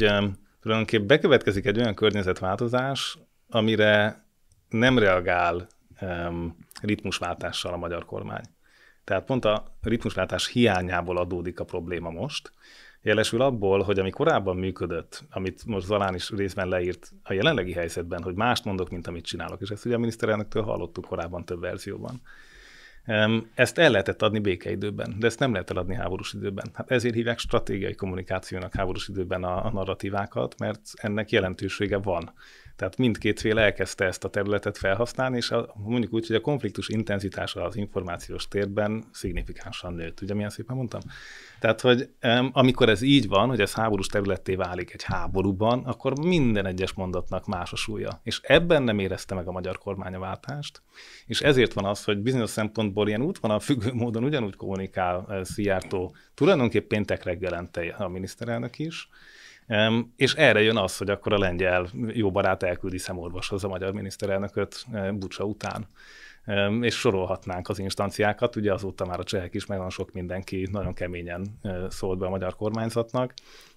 S2: tulajdonképp bekövetkezik egy olyan környezetváltozás, amire nem reagál ritmusváltással a magyar kormány. Tehát pont a ritmuslátás hiányából adódik a probléma most, jelesül abból, hogy ami korábban működött, amit most Zalán is részben leírt a jelenlegi helyzetben, hogy mást mondok, mint amit csinálok, és ezt ugye a miniszterelnöktől hallottuk korábban több verzióban. Ezt el lehetett adni békeidőben, de ezt nem lehet eladni háborús időben. Hát ezért hívják stratégiai kommunikációnak háborús időben a, a narratívákat, mert ennek jelentősége van tehát mindkét fél elkezdte ezt a területet felhasználni, és a, mondjuk úgy, hogy a konfliktus intenzitása az információs térben szignifikánsan nőtt. Ugye milyen szépen mondtam? Tehát, hogy amikor ez így van, hogy ez háborús területté válik egy háborúban, akkor minden egyes mondatnak más a súlya. És ebben nem érezte meg a magyar kormány a váltást, és ezért van az, hogy bizonyos szempontból ilyen útvonal függő módon ugyanúgy kommunikál eh, Szijjártó tulajdonképpen péntek reggelente a miniszterelnök is, és erre jön az, hogy akkor a lengyel jó barát elküldi szemorvoshoz a magyar miniszterelnököt eh, Bucsa után és sorolhatnánk az instanciákat, ugye azóta már a csehek is, meg nagyon sok mindenki nagyon keményen eh, szólt be a magyar kormányzatnak,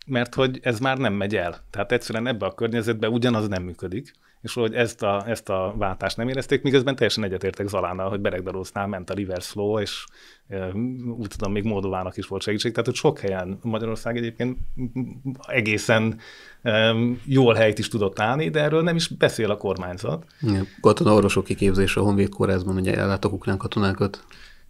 S2: mert hogy ez már nem megy el. Tehát egyszerűen ebbe a környezetbe ugyanaz nem működik, és hogy ezt a, ezt a váltást nem érezték, miközben teljesen egyetértek Zalánnal, hogy Beregdalósznál ment a reverse flow, és e, úgy tudom, még Moldovának is volt segítség, tehát hogy sok helyen Magyarország egyébként egészen e, jól helyt is tudott állni, de erről nem is beszél a kormányzat.
S3: Igen. Katona orvosok kiképzése a Honvéd Kórházban, ugye ellátok ukrán katonákat.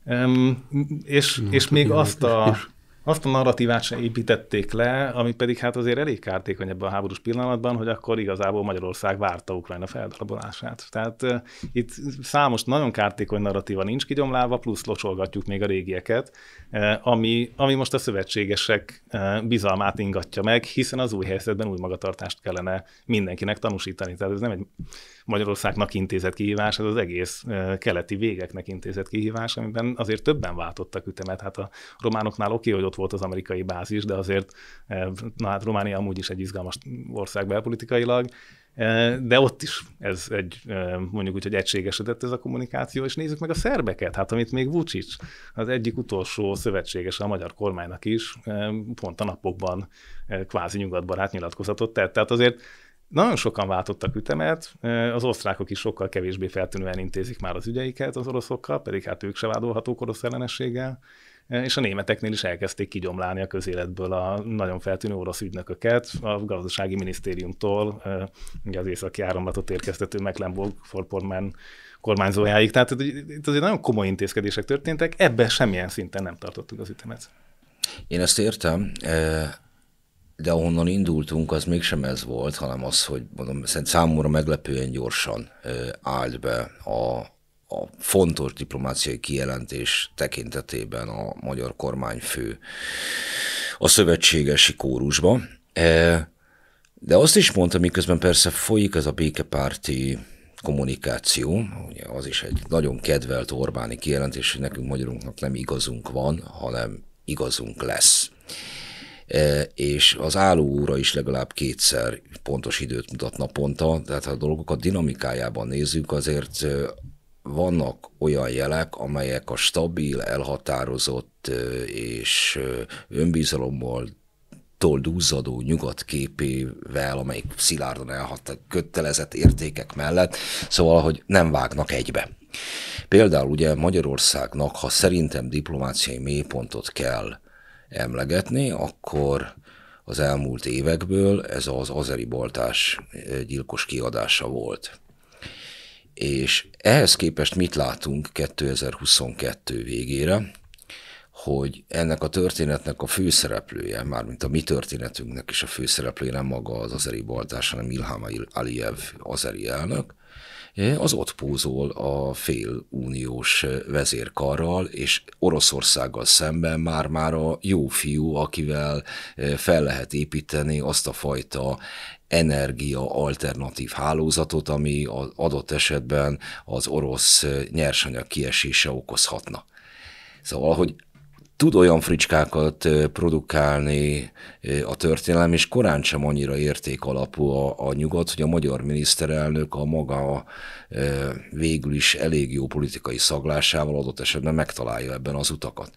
S2: Um, és, és hát még azt a, azt a narratívát se építették le, ami pedig hát azért elég kártékony ebben a háborús pillanatban, hogy akkor igazából Magyarország várta Ukrajna feldarabolását. Tehát uh, itt számos nagyon kártékony narratíva nincs kigyomlálva, plusz locsolgatjuk még a régieket, uh, ami, ami most a szövetségesek uh, bizalmát ingatja meg, hiszen az új helyzetben új magatartást kellene mindenkinek tanúsítani. Tehát ez nem egy Magyarországnak intézett kihívás, ez az egész uh, keleti végeknek intézett kihívás, amiben azért többen váltottak ütemet. Hát a románoknál oké, okay, hogy ott ott volt az amerikai bázis, de azért, eh, na hát Románia amúgy is egy izgalmas ország belpolitikailag, eh, de ott is ez egy, eh, mondjuk úgy, hogy egységesedett ez a kommunikáció, és nézzük meg a szerbeket, hát amit még Vucic, az egyik utolsó szövetséges a magyar kormánynak is, pont a napokban kvázi nyugatbarát nyilatkozatot tett. Tehát azért nagyon sokan váltottak ütemet, az osztrákok is sokkal kevésbé feltűnően intézik már az ügyeiket az oroszokkal, pedig hát ők se vádolhatók orosz ellenességgel. Eh, és a németeknél is elkezdték kigyomlálni a közéletből a nagyon feltűnő orosz ügynököket, a gazdasági minisztériumtól, eh, ugye az északi áramlatot érkeztető Mecklenburg-Vorpommern kormányzójáig. Tehát itt azért nagyon komoly intézkedések történtek, ebben semmilyen szinten nem tartottuk az ütemet.
S1: Én ezt értem, eh, de ahonnan indultunk, az mégsem ez volt, hanem az, hogy mondom, számomra meglepően gyorsan állt be a, a fontos diplomáciai kijelentés tekintetében a magyar kormányfő a szövetségesi kórusba. E, de azt is mondta, miközben persze folyik ez a békepárti kommunikáció, ugye az is egy nagyon kedvelt Orbáni kijelentés, hogy nekünk magyarunknak nem igazunk van, hanem igazunk lesz. E, és az álló óra is legalább kétszer pontos időt mutat naponta, tehát ha a dolgokat dinamikájában nézzük, azért vannak olyan jelek, amelyek a stabil, elhatározott és önbizalommal tól duzzadó nyugat képével, amelyik szilárdan elhatta kötelezett értékek mellett, szóval, hogy nem vágnak egybe. Például ugye Magyarországnak, ha szerintem diplomáciai mélypontot kell emlegetni, akkor az elmúlt évekből ez az azeri baltás gyilkos kiadása volt. És ehhez képest mit látunk 2022 végére, hogy ennek a történetnek a főszereplője, mármint a mi történetünknek is a főszereplője nem maga az azeri baltás, hanem Ilham Aliyev azeri elnök, E, az ott pózol a fél uniós e, vezérkarral, és Oroszországgal szemben már-már a jó fiú, akivel e, fel lehet építeni azt a fajta energia alternatív hálózatot, ami az adott esetben az orosz nyersanyag kiesése okozhatna. Szóval, hogy tud olyan fricskákat produkálni a történelem, és korán sem annyira értékalapú a, a nyugat, hogy a magyar miniszterelnök a maga végül is elég jó politikai szaglásával adott esetben megtalálja ebben az utakat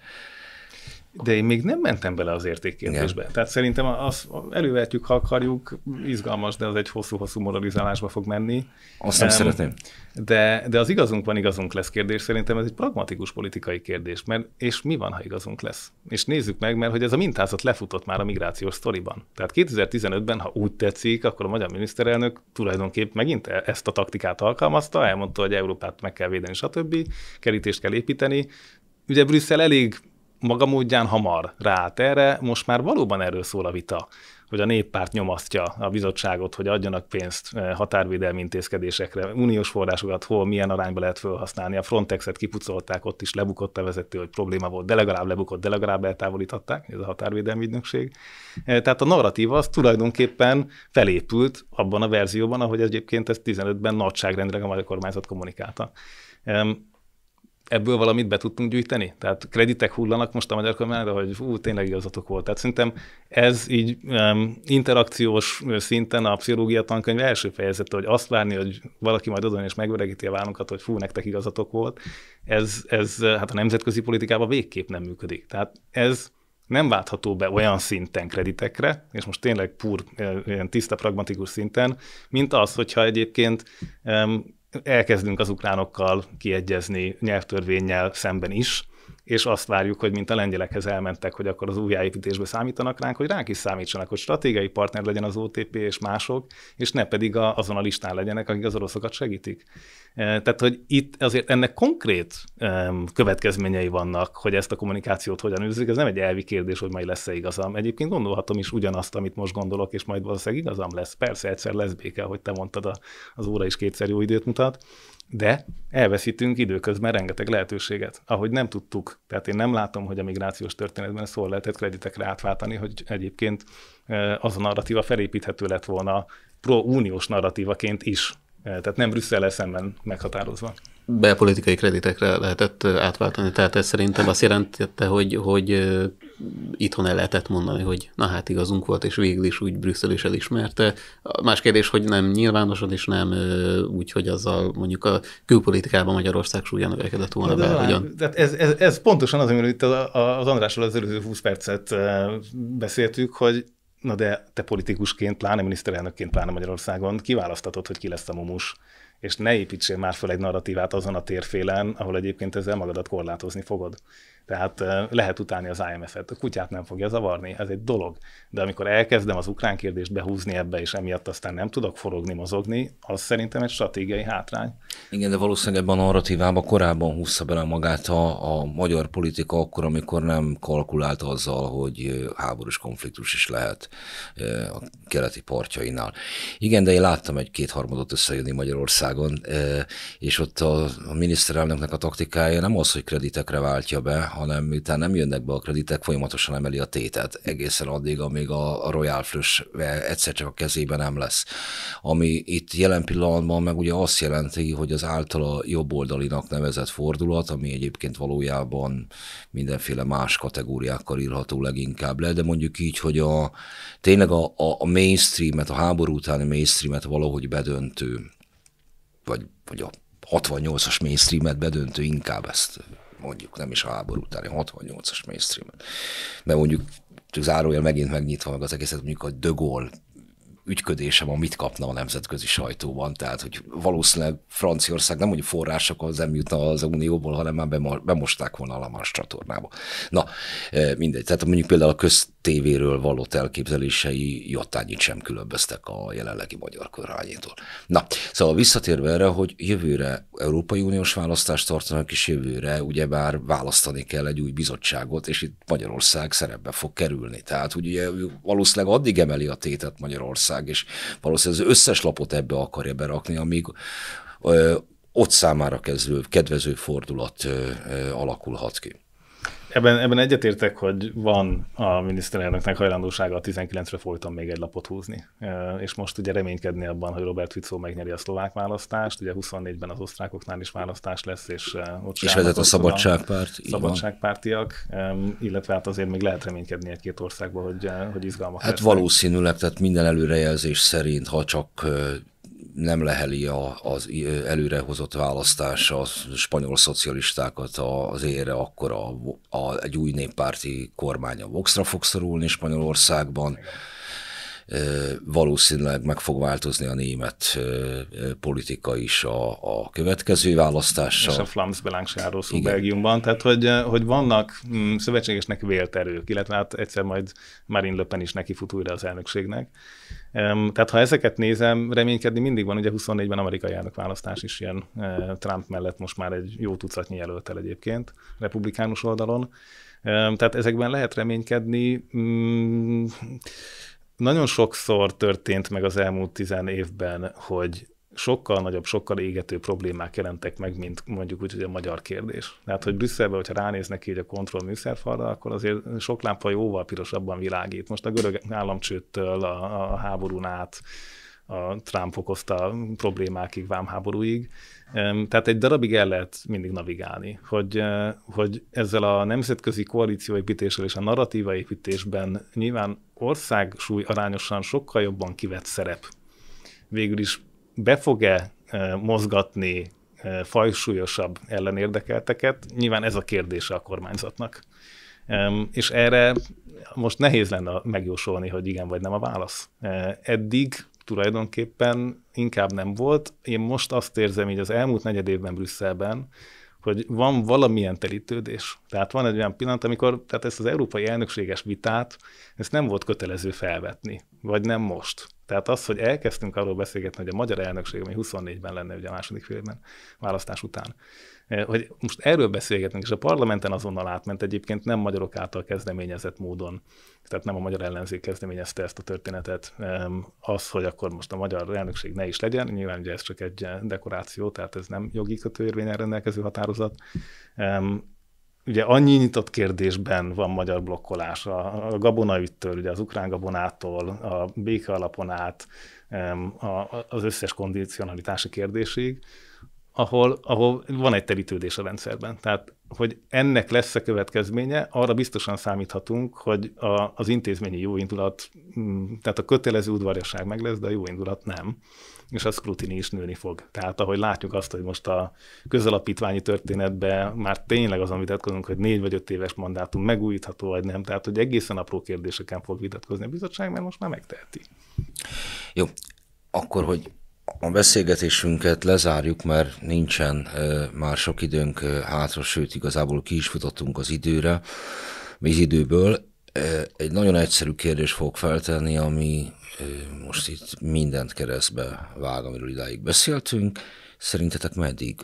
S2: de én még nem mentem bele az értékkérdésbe. Igen. Tehát szerintem azt elővetjük, ha akarjuk, izgalmas, de az egy hosszú-hosszú moralizálásba fog menni. Azt nem um, szeretném. De, de az igazunk van, igazunk lesz kérdés, szerintem ez egy pragmatikus politikai kérdés, mert és mi van, ha igazunk lesz? És nézzük meg, mert hogy ez a mintázat lefutott már a migrációs sztoriban. Tehát 2015-ben, ha úgy tetszik, akkor a magyar miniszterelnök tulajdonképp megint e, ezt a taktikát alkalmazta, elmondta, hogy Európát meg kell védeni, stb., kerítést kell építeni. Ugye Brüsszel elég maga módján hamar ráállt erre, most már valóban erről szól a vita, hogy a néppárt nyomasztja a bizottságot, hogy adjanak pénzt eh, határvédelmi intézkedésekre, uniós forrásokat hol, milyen arányba lehet felhasználni. A Frontexet kipucolták, ott is lebukott a vezető, hogy probléma volt, de legalább lebukott, de legalább eltávolították, ez a határvédelmi ügynökség. Eh, tehát a narratív az tulajdonképpen felépült abban a verzióban, ahogy egyébként ezt 15-ben nagyságrendileg a magyar kormányzat kommunikálta ebből valamit be tudtunk gyűjteni? Tehát kreditek hullanak most a magyar kormányra, hogy ú, tényleg igazatok volt. Tehát szerintem ez így um, interakciós szinten a pszichológia tankönyv első fejezete, hogy azt várni, hogy valaki majd azon is megveregíti a vállunkat, hogy fú, nektek igazatok volt, ez, ez hát a nemzetközi politikában végképp nem működik. Tehát ez nem váltható be olyan szinten kreditekre, és most tényleg pur, ilyen tiszta, pragmatikus szinten, mint az, hogyha egyébként um, elkezdünk az ukránokkal kiegyezni nyelvtörvényel szemben is, és azt várjuk, hogy mint a lengyelekhez elmentek, hogy akkor az újjáépítésbe számítanak ránk, hogy ránk is számítsanak, hogy stratégiai partner legyen az OTP és mások, és ne pedig a, azon a listán legyenek, akik az oroszokat segítik. Eh, tehát, hogy itt azért ennek konkrét következményei vannak, hogy ezt a kommunikációt hogyan űzik, Ez nem egy elvi kérdés, hogy majd lesz-e igazam. Egyébként gondolhatom is ugyanazt, amit most gondolok, és majd valószínűleg igazam lesz. Persze, egyszer lesz béke, hogy te mondtad, az óra is kétszer jó időt mutat, de elveszítünk időközben rengeteg lehetőséget, ahogy nem tudtuk. Tehát én nem látom, hogy a migrációs történetben szól lehetett kreditekre átváltani, hogy egyébként eh, az a narratíva felépíthető lett volna pro-uniós narratívaként is, tehát nem brüsszel szemben meghatározva.
S3: Belpolitikai kreditekre lehetett átváltani, tehát ez szerintem azt jelentette, hogy, hogy itthon el lehetett mondani, hogy na hát igazunk volt, és végül is úgy Brüsszel is elismerte. Más kérdés, hogy nem nyilvánosan, és nem úgy, hogy azzal mondjuk a külpolitikában Magyarország súlya növekedett volna de, be. De, tehát
S2: ez, ez, ez pontosan az, amiről itt az Andrásról az előző 20 percet beszéltük, hogy Na de te politikusként, pláne miniszterelnökként, pláne Magyarországon kiválasztatod, hogy ki lesz a mumus, és ne építsél már fel egy narratívát azon a térfélen, ahol egyébként ezzel magadat korlátozni fogod. Tehát lehet utálni az IMF-et, a kutyát nem fogja zavarni, ez egy dolog. De amikor elkezdem az ukrán kérdést behúzni ebbe, és emiatt aztán nem tudok forogni, mozogni, az szerintem egy stratégiai hátrány.
S1: Igen, de valószínűleg ebben a narratívában korábban húzza bele magát a, a magyar politika akkor, amikor nem kalkulált azzal, hogy háborús konfliktus is lehet a keleti partjainál. Igen, de én láttam egy kétharmadot összejönni Magyarországon, és ott a, a miniszterelnöknek a taktikája nem az, hogy kreditekre váltja be, hanem miután nem jönnek be a kreditek, folyamatosan emeli a tétet egészen addig, amíg a, Royal Flush egyszer csak a kezébe nem lesz. Ami itt jelen pillanatban meg ugye azt jelenti, hogy az általa jobboldalinak nevezett fordulat, ami egyébként valójában mindenféle más kategóriákkal írható leginkább le, de mondjuk így, hogy a, tényleg a, a, a mainstreamet, a háború utáni mainstreamet valahogy bedöntő, vagy, vagy a 68-as mainstreamet bedöntő, inkább ezt mondjuk nem is a háború utáni, 68-as mainstream. Mert mondjuk csak zárójel megint megnyitva meg az egészet, mondjuk a De Gaulle ügyködése van, mit kapna a nemzetközi sajtóban. Tehát, hogy valószínűleg Franciaország nem úgy forrásokkal nem jutna az Unióból, hanem már bemosták volna a Lamans csatornába. Na, e, mindegy. Tehát mondjuk például a köztévéről való elképzelései jottányit sem különböztek a jelenlegi magyar kormányétól. Na, szóval visszatérve erre, hogy jövőre Európai Uniós választást tartanak, és jövőre ugyebár választani kell egy új bizottságot, és itt Magyarország szerepbe fog kerülni. Tehát ugye valószínűleg addig emeli a tétet Magyarország, ország, és valószínűleg az összes lapot ebbe akarja berakni, amíg ö, ott számára kezdő, kedvező fordulat ö, ö, alakulhat ki.
S2: Ebben, ebben egyetértek, hogy van a miniszterelnöknek hajlandósága a 19-re folyton még egy lapot húzni. És most ugye reménykedni abban, hogy Robert Fico megnyeri a szlovák választást, ugye 24-ben az osztrákoknál is választás lesz, és ott És vezet a szabadságpárt. Szabadságpártiak, illetve hát azért még lehet reménykedni egy-két országban, hogy, hogy izgalmak Hát lesznek.
S1: valószínűleg, tehát minden előrejelzés szerint, ha csak nem leheli a, az előrehozott választás a spanyol szocialistákat az ére, akkor a, a, egy új néppárti kormány a Voxra fog szorulni Spanyolországban. Igen valószínűleg meg fog változni a német politika is a, a következő választással. És a
S2: Flams Belangsáról szó
S1: Belgiumban, tehát
S2: hogy, hogy vannak mm, szövetségesnek vélt erők, illetve hát egyszer majd Marine Le Pen is neki fut újra az elnökségnek. Tehát ha ezeket nézem, reménykedni mindig van, ugye 24-ben amerikai választás is jön Trump mellett most már egy jó tucatnyi jelöltel egyébként, republikánus oldalon. Tehát ezekben lehet reménykedni. Mm, nagyon sokszor történt meg az elmúlt tizen évben, hogy sokkal nagyobb, sokkal égető problémák jelentek meg, mint mondjuk úgy, hogy a magyar kérdés. Tehát, hogy Brüsszelben, hogyha ránéznek így a kontroll műszerfalra, akkor azért sok lámpa jóval pirosabban világít. Most a görög államcsőttől, a, a háborún át, a Trump okozta problémákig, vámháborúig. Tehát egy darabig el lehet mindig navigálni, hogy, eh, hogy ezzel a nemzetközi koalícióépítéssel és a narratíva építésben nyilván ország súly arányosan sokkal jobban kivett szerep. Végül is be fog-e eh, mozgatni eh, fajsúlyosabb ellenérdekelteket? Nyilván ez a kérdése a kormányzatnak. És erre most nehéz lenne megjósolni, hogy igen vagy nem a válasz. Eddig tulajdonképpen inkább nem volt. Én most azt érzem így az elmúlt negyed évben Brüsszelben, hogy van valamilyen telítődés. Tehát van egy olyan pillanat, amikor tehát ezt az európai elnökséges vitát, ezt nem volt kötelező felvetni, vagy nem most. Tehát az, hogy elkezdtünk arról beszélgetni, hogy a magyar elnökség, ami 24-ben lenne ugye a második félben választás után, eh, hogy most erről beszélgetünk, és a parlamenten azonnal átment egyébként nem magyarok által kezdeményezett módon, tehát nem a magyar ellenzék kezdeményezte ezt a történetet, az, hogy akkor most a magyar elnökség ne is legyen, nyilván ugye ez csak egy dekoráció, tehát ez nem jogi kötőérvényen rendelkező határozat, ugye annyi nyitott kérdésben van magyar blokkolás, a, a gabonaüttől, ugye az ukrán gabonától, a béke alapon át, a, az összes kondicionalitási kérdésig, ahol, ahol van egy terítődés a rendszerben. Tehát, hogy ennek lesz a következménye, arra biztosan számíthatunk, hogy a, az intézményi jóindulat, tehát a kötelező udvariasság meg lesz, de a jóindulat nem és a scrutiny is nőni fog. Tehát ahogy látjuk azt, hogy most a közalapítványi történetben már tényleg azon vitatkozunk, hogy négy vagy öt éves mandátum megújítható vagy nem, tehát hogy egészen apró kérdéseken fog vitatkozni a bizottság, mert most már megteheti.
S1: Jó, akkor, hogy a beszélgetésünket lezárjuk, mert nincsen már sok időnk hátra, sőt, igazából ki is futottunk az időre, az időből. Egy nagyon egyszerű kérdés fog feltenni, ami most itt mindent keresztbe vág, amiről idáig beszéltünk. Szerintetek meddig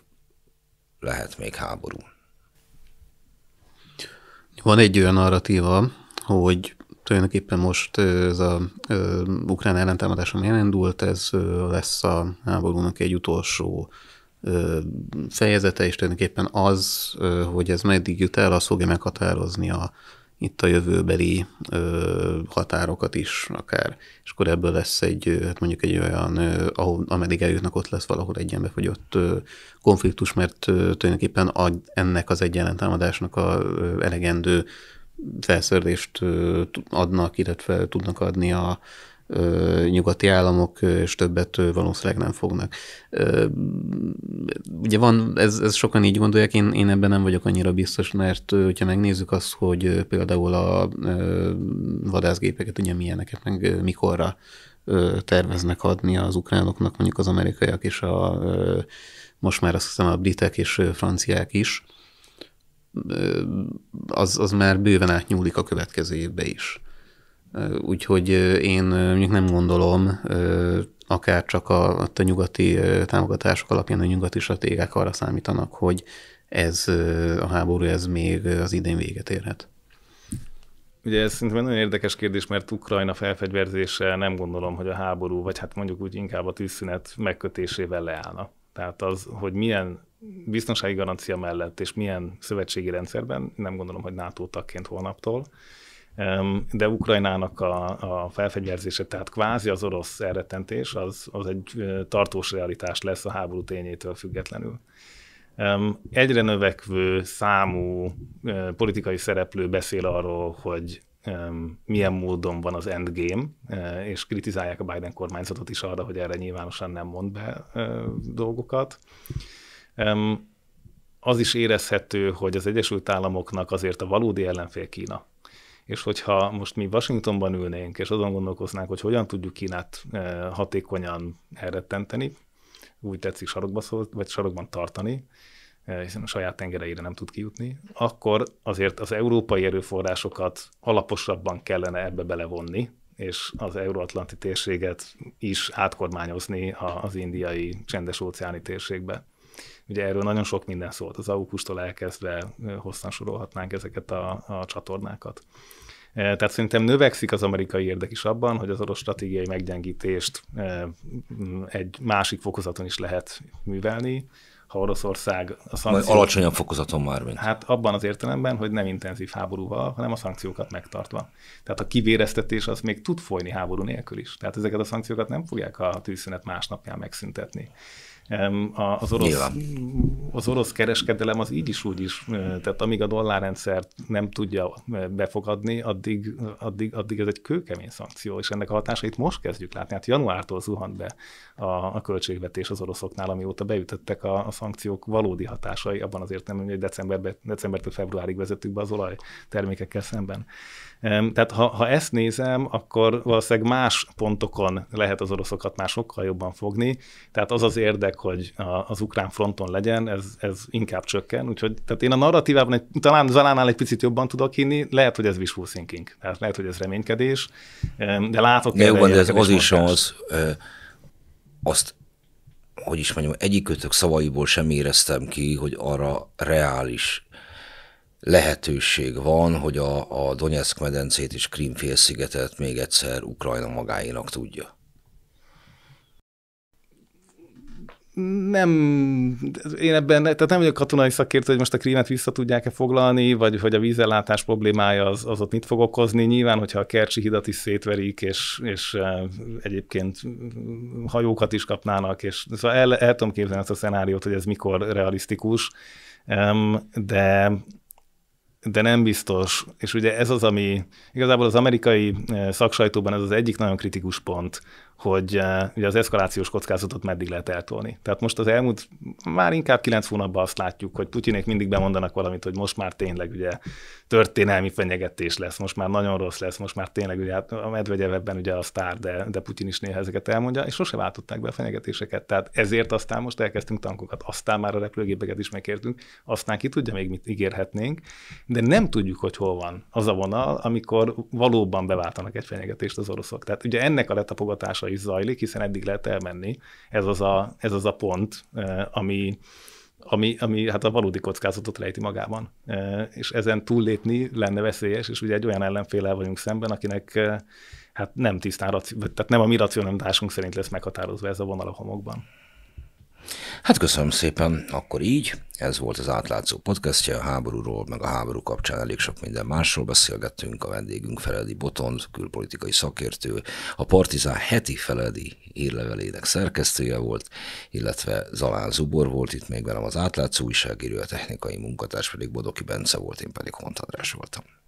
S1: lehet még háború?
S3: Van egy olyan narratíva, hogy tulajdonképpen most ez a ö, ukrán ellentámadás, ami elindult, ez ö, lesz a háborúnak egy utolsó ö, fejezete, és tulajdonképpen az, ö, hogy ez meddig jut el, az fogja meghatározni a, itt a jövőbeli ö, határokat is akár, és akkor ebből lesz egy, hát mondjuk egy olyan, ahol, ameddig eljutnak, ott lesz valahol egy ilyen befogyott ö, konfliktus, mert ö, tulajdonképpen ennek az egyenlentámadásnak a ö, elegendő felszördést ö, adnak, illetve tudnak adni a, nyugati államok, és többet valószínűleg nem fognak. Ugye van, ez, ez sokan így gondolják, én, én ebben nem vagyok annyira biztos, mert hogyha megnézzük azt, hogy például a vadászgépeket ugye milyeneket, meg mikorra terveznek adni az ukránoknak, mondjuk az amerikaiak és a most már azt hiszem a britek és franciák is, az, az már bőven átnyúlik a következő évbe is. Úgyhogy én mondjuk nem gondolom, akár csak a, a nyugati támogatások alapján a nyugati stratégák arra számítanak, hogy ez a háború ez még az idén véget érhet.
S2: Ugye ez szerintem egy nagyon érdekes kérdés, mert Ukrajna felfegyverzése nem gondolom, hogy a háború, vagy hát mondjuk úgy inkább a tűzszünet megkötésével leállna. Tehát az, hogy milyen biztonsági garancia mellett és milyen szövetségi rendszerben, nem gondolom, hogy NATO tagként holnaptól, de Ukrajnának a, a felfegyverzése, tehát kvázi az orosz elrettentés, az, az egy tartós realitás lesz a háború tényétől függetlenül. Egyre növekvő számú politikai szereplő beszél arról, hogy milyen módon van az endgame, és kritizálják a Biden kormányzatot is arra, hogy erre nyilvánosan nem mond be dolgokat. Az is érezhető, hogy az Egyesült Államoknak azért a valódi ellenfél Kína és hogyha most mi Washingtonban ülnénk, és azon gondolkoznánk, hogy hogyan tudjuk Kínát e, hatékonyan elrettenteni, úgy tetszik sarokba szólt, vagy sarokban tartani, e, hiszen a saját tengereire nem tud kijutni, akkor azért az európai erőforrásokat alaposabban kellene ebbe belevonni, és az euróatlanti térséget is átkormányozni az indiai csendes óceáni térségbe. Ugye erről nagyon sok minden szólt, az augustól elkezdve hosszan sorolhatnánk ezeket a, a csatornákat. Tehát szerintem növekszik az amerikai érdek is abban, hogy az orosz stratégiai meggyengítést egy másik fokozaton is lehet művelni, ha Oroszország a szankciók... alacsonyabb fokozaton már, mint. Hát abban az értelemben, hogy nem intenzív háborúval, hanem a szankciókat megtartva. Tehát a kivéreztetés az még tud folyni háború nélkül is. Tehát ezeket a szankciókat nem fogják a tűzszünet másnapján megszüntetni. Az orosz, az orosz kereskedelem az így is úgy is, tehát amíg a dollárrendszert nem tudja befogadni, addig, addig, addig ez egy kőkemény szankció, és ennek a hatásait most kezdjük látni. Hát januártól zuhant be a, a költségvetés az oroszoknál, amióta beütöttek a, a szankciók valódi hatásai, abban azért nem, hogy decemberbe, decembertől februárig vezettük be az olajtermékekkel szemben. Tehát ha, ha ezt nézem, akkor valószínűleg más pontokon lehet az oroszokat már sokkal jobban fogni, tehát az az érdek, érdek, hogy az ukrán fronton legyen, ez, ez inkább csökken. Úgyhogy tehát én a narratívában egy, talán Zalánál egy picit jobban tudok hinni, lehet, hogy ez wishful thinking, tehát lehet, hogy ez reménykedés, de látok de van, ez az is
S1: az, azt, hogy is mondjam, kötök szavaiból sem éreztem ki, hogy arra reális lehetőség van, hogy a, a Donetsk medencét és Krimfélszigetet még egyszer Ukrajna magáinak tudja.
S2: nem, én ebben, tehát nem vagyok katonai szakértő, hogy most a krímet vissza tudják-e foglalni, vagy hogy a vízellátás problémája az, az ott mit fog okozni. Nyilván, hogyha a Kercsi hidat is szétverik, és, és e, egyébként hajókat is kapnának, és szóval el, el tudom képzelni azt a szenáriót, hogy ez mikor realisztikus, de de nem biztos, és ugye ez az, ami igazából az amerikai e, szaksajtóban ez az egyik nagyon kritikus pont, hogy eh, ugye az eszkalációs kockázatot meddig lehet eltolni. Tehát most az elmúlt már inkább kilenc hónapban azt látjuk, hogy Putyinék mindig bemondanak valamit, hogy most már tényleg ugye történelmi fenyegetés lesz, most már nagyon rossz lesz, most már tényleg ugye hát a Medvegyev ebben ugye a sztár, de, de Putyin is néha ezeket elmondja, és sose váltották be a fenyegetéseket. Tehát ezért aztán most elkezdtünk tankokat, aztán már a repülőgépeket is megkértünk, aztán ki tudja még mit ígérhetnénk, de nem tudjuk, hogy hol van az a vonal, amikor valóban beváltanak egy fenyegetést az oroszok. Tehát ugye ennek a letapogatása is zajlik, hiszen eddig lehet elmenni. Ez az a, ez az a pont, eh, ami ami, ami hát a valódi kockázatot rejti magában. E, és ezen túllépni lenne veszélyes, és ugye egy olyan ellenfélel vagyunk szemben, akinek e, hát nem tisztán, tehát nem a mi racionalitásunk szerint lesz meghatározva ez a vonal a homokban.
S1: Hát köszönöm szépen, akkor így, ez volt az átlátszó podcastja, a háborúról, meg a háború kapcsán elég sok minden másról beszélgettünk, a vendégünk Feledi Botond, külpolitikai szakértő, a Partizán heti Feledi hírlevelének szerkesztője volt, illetve Zalán Zubor volt itt még velem az átlátszó újságíró, a technikai munkatárs pedig Bodoki Bence volt, én pedig Hont András voltam.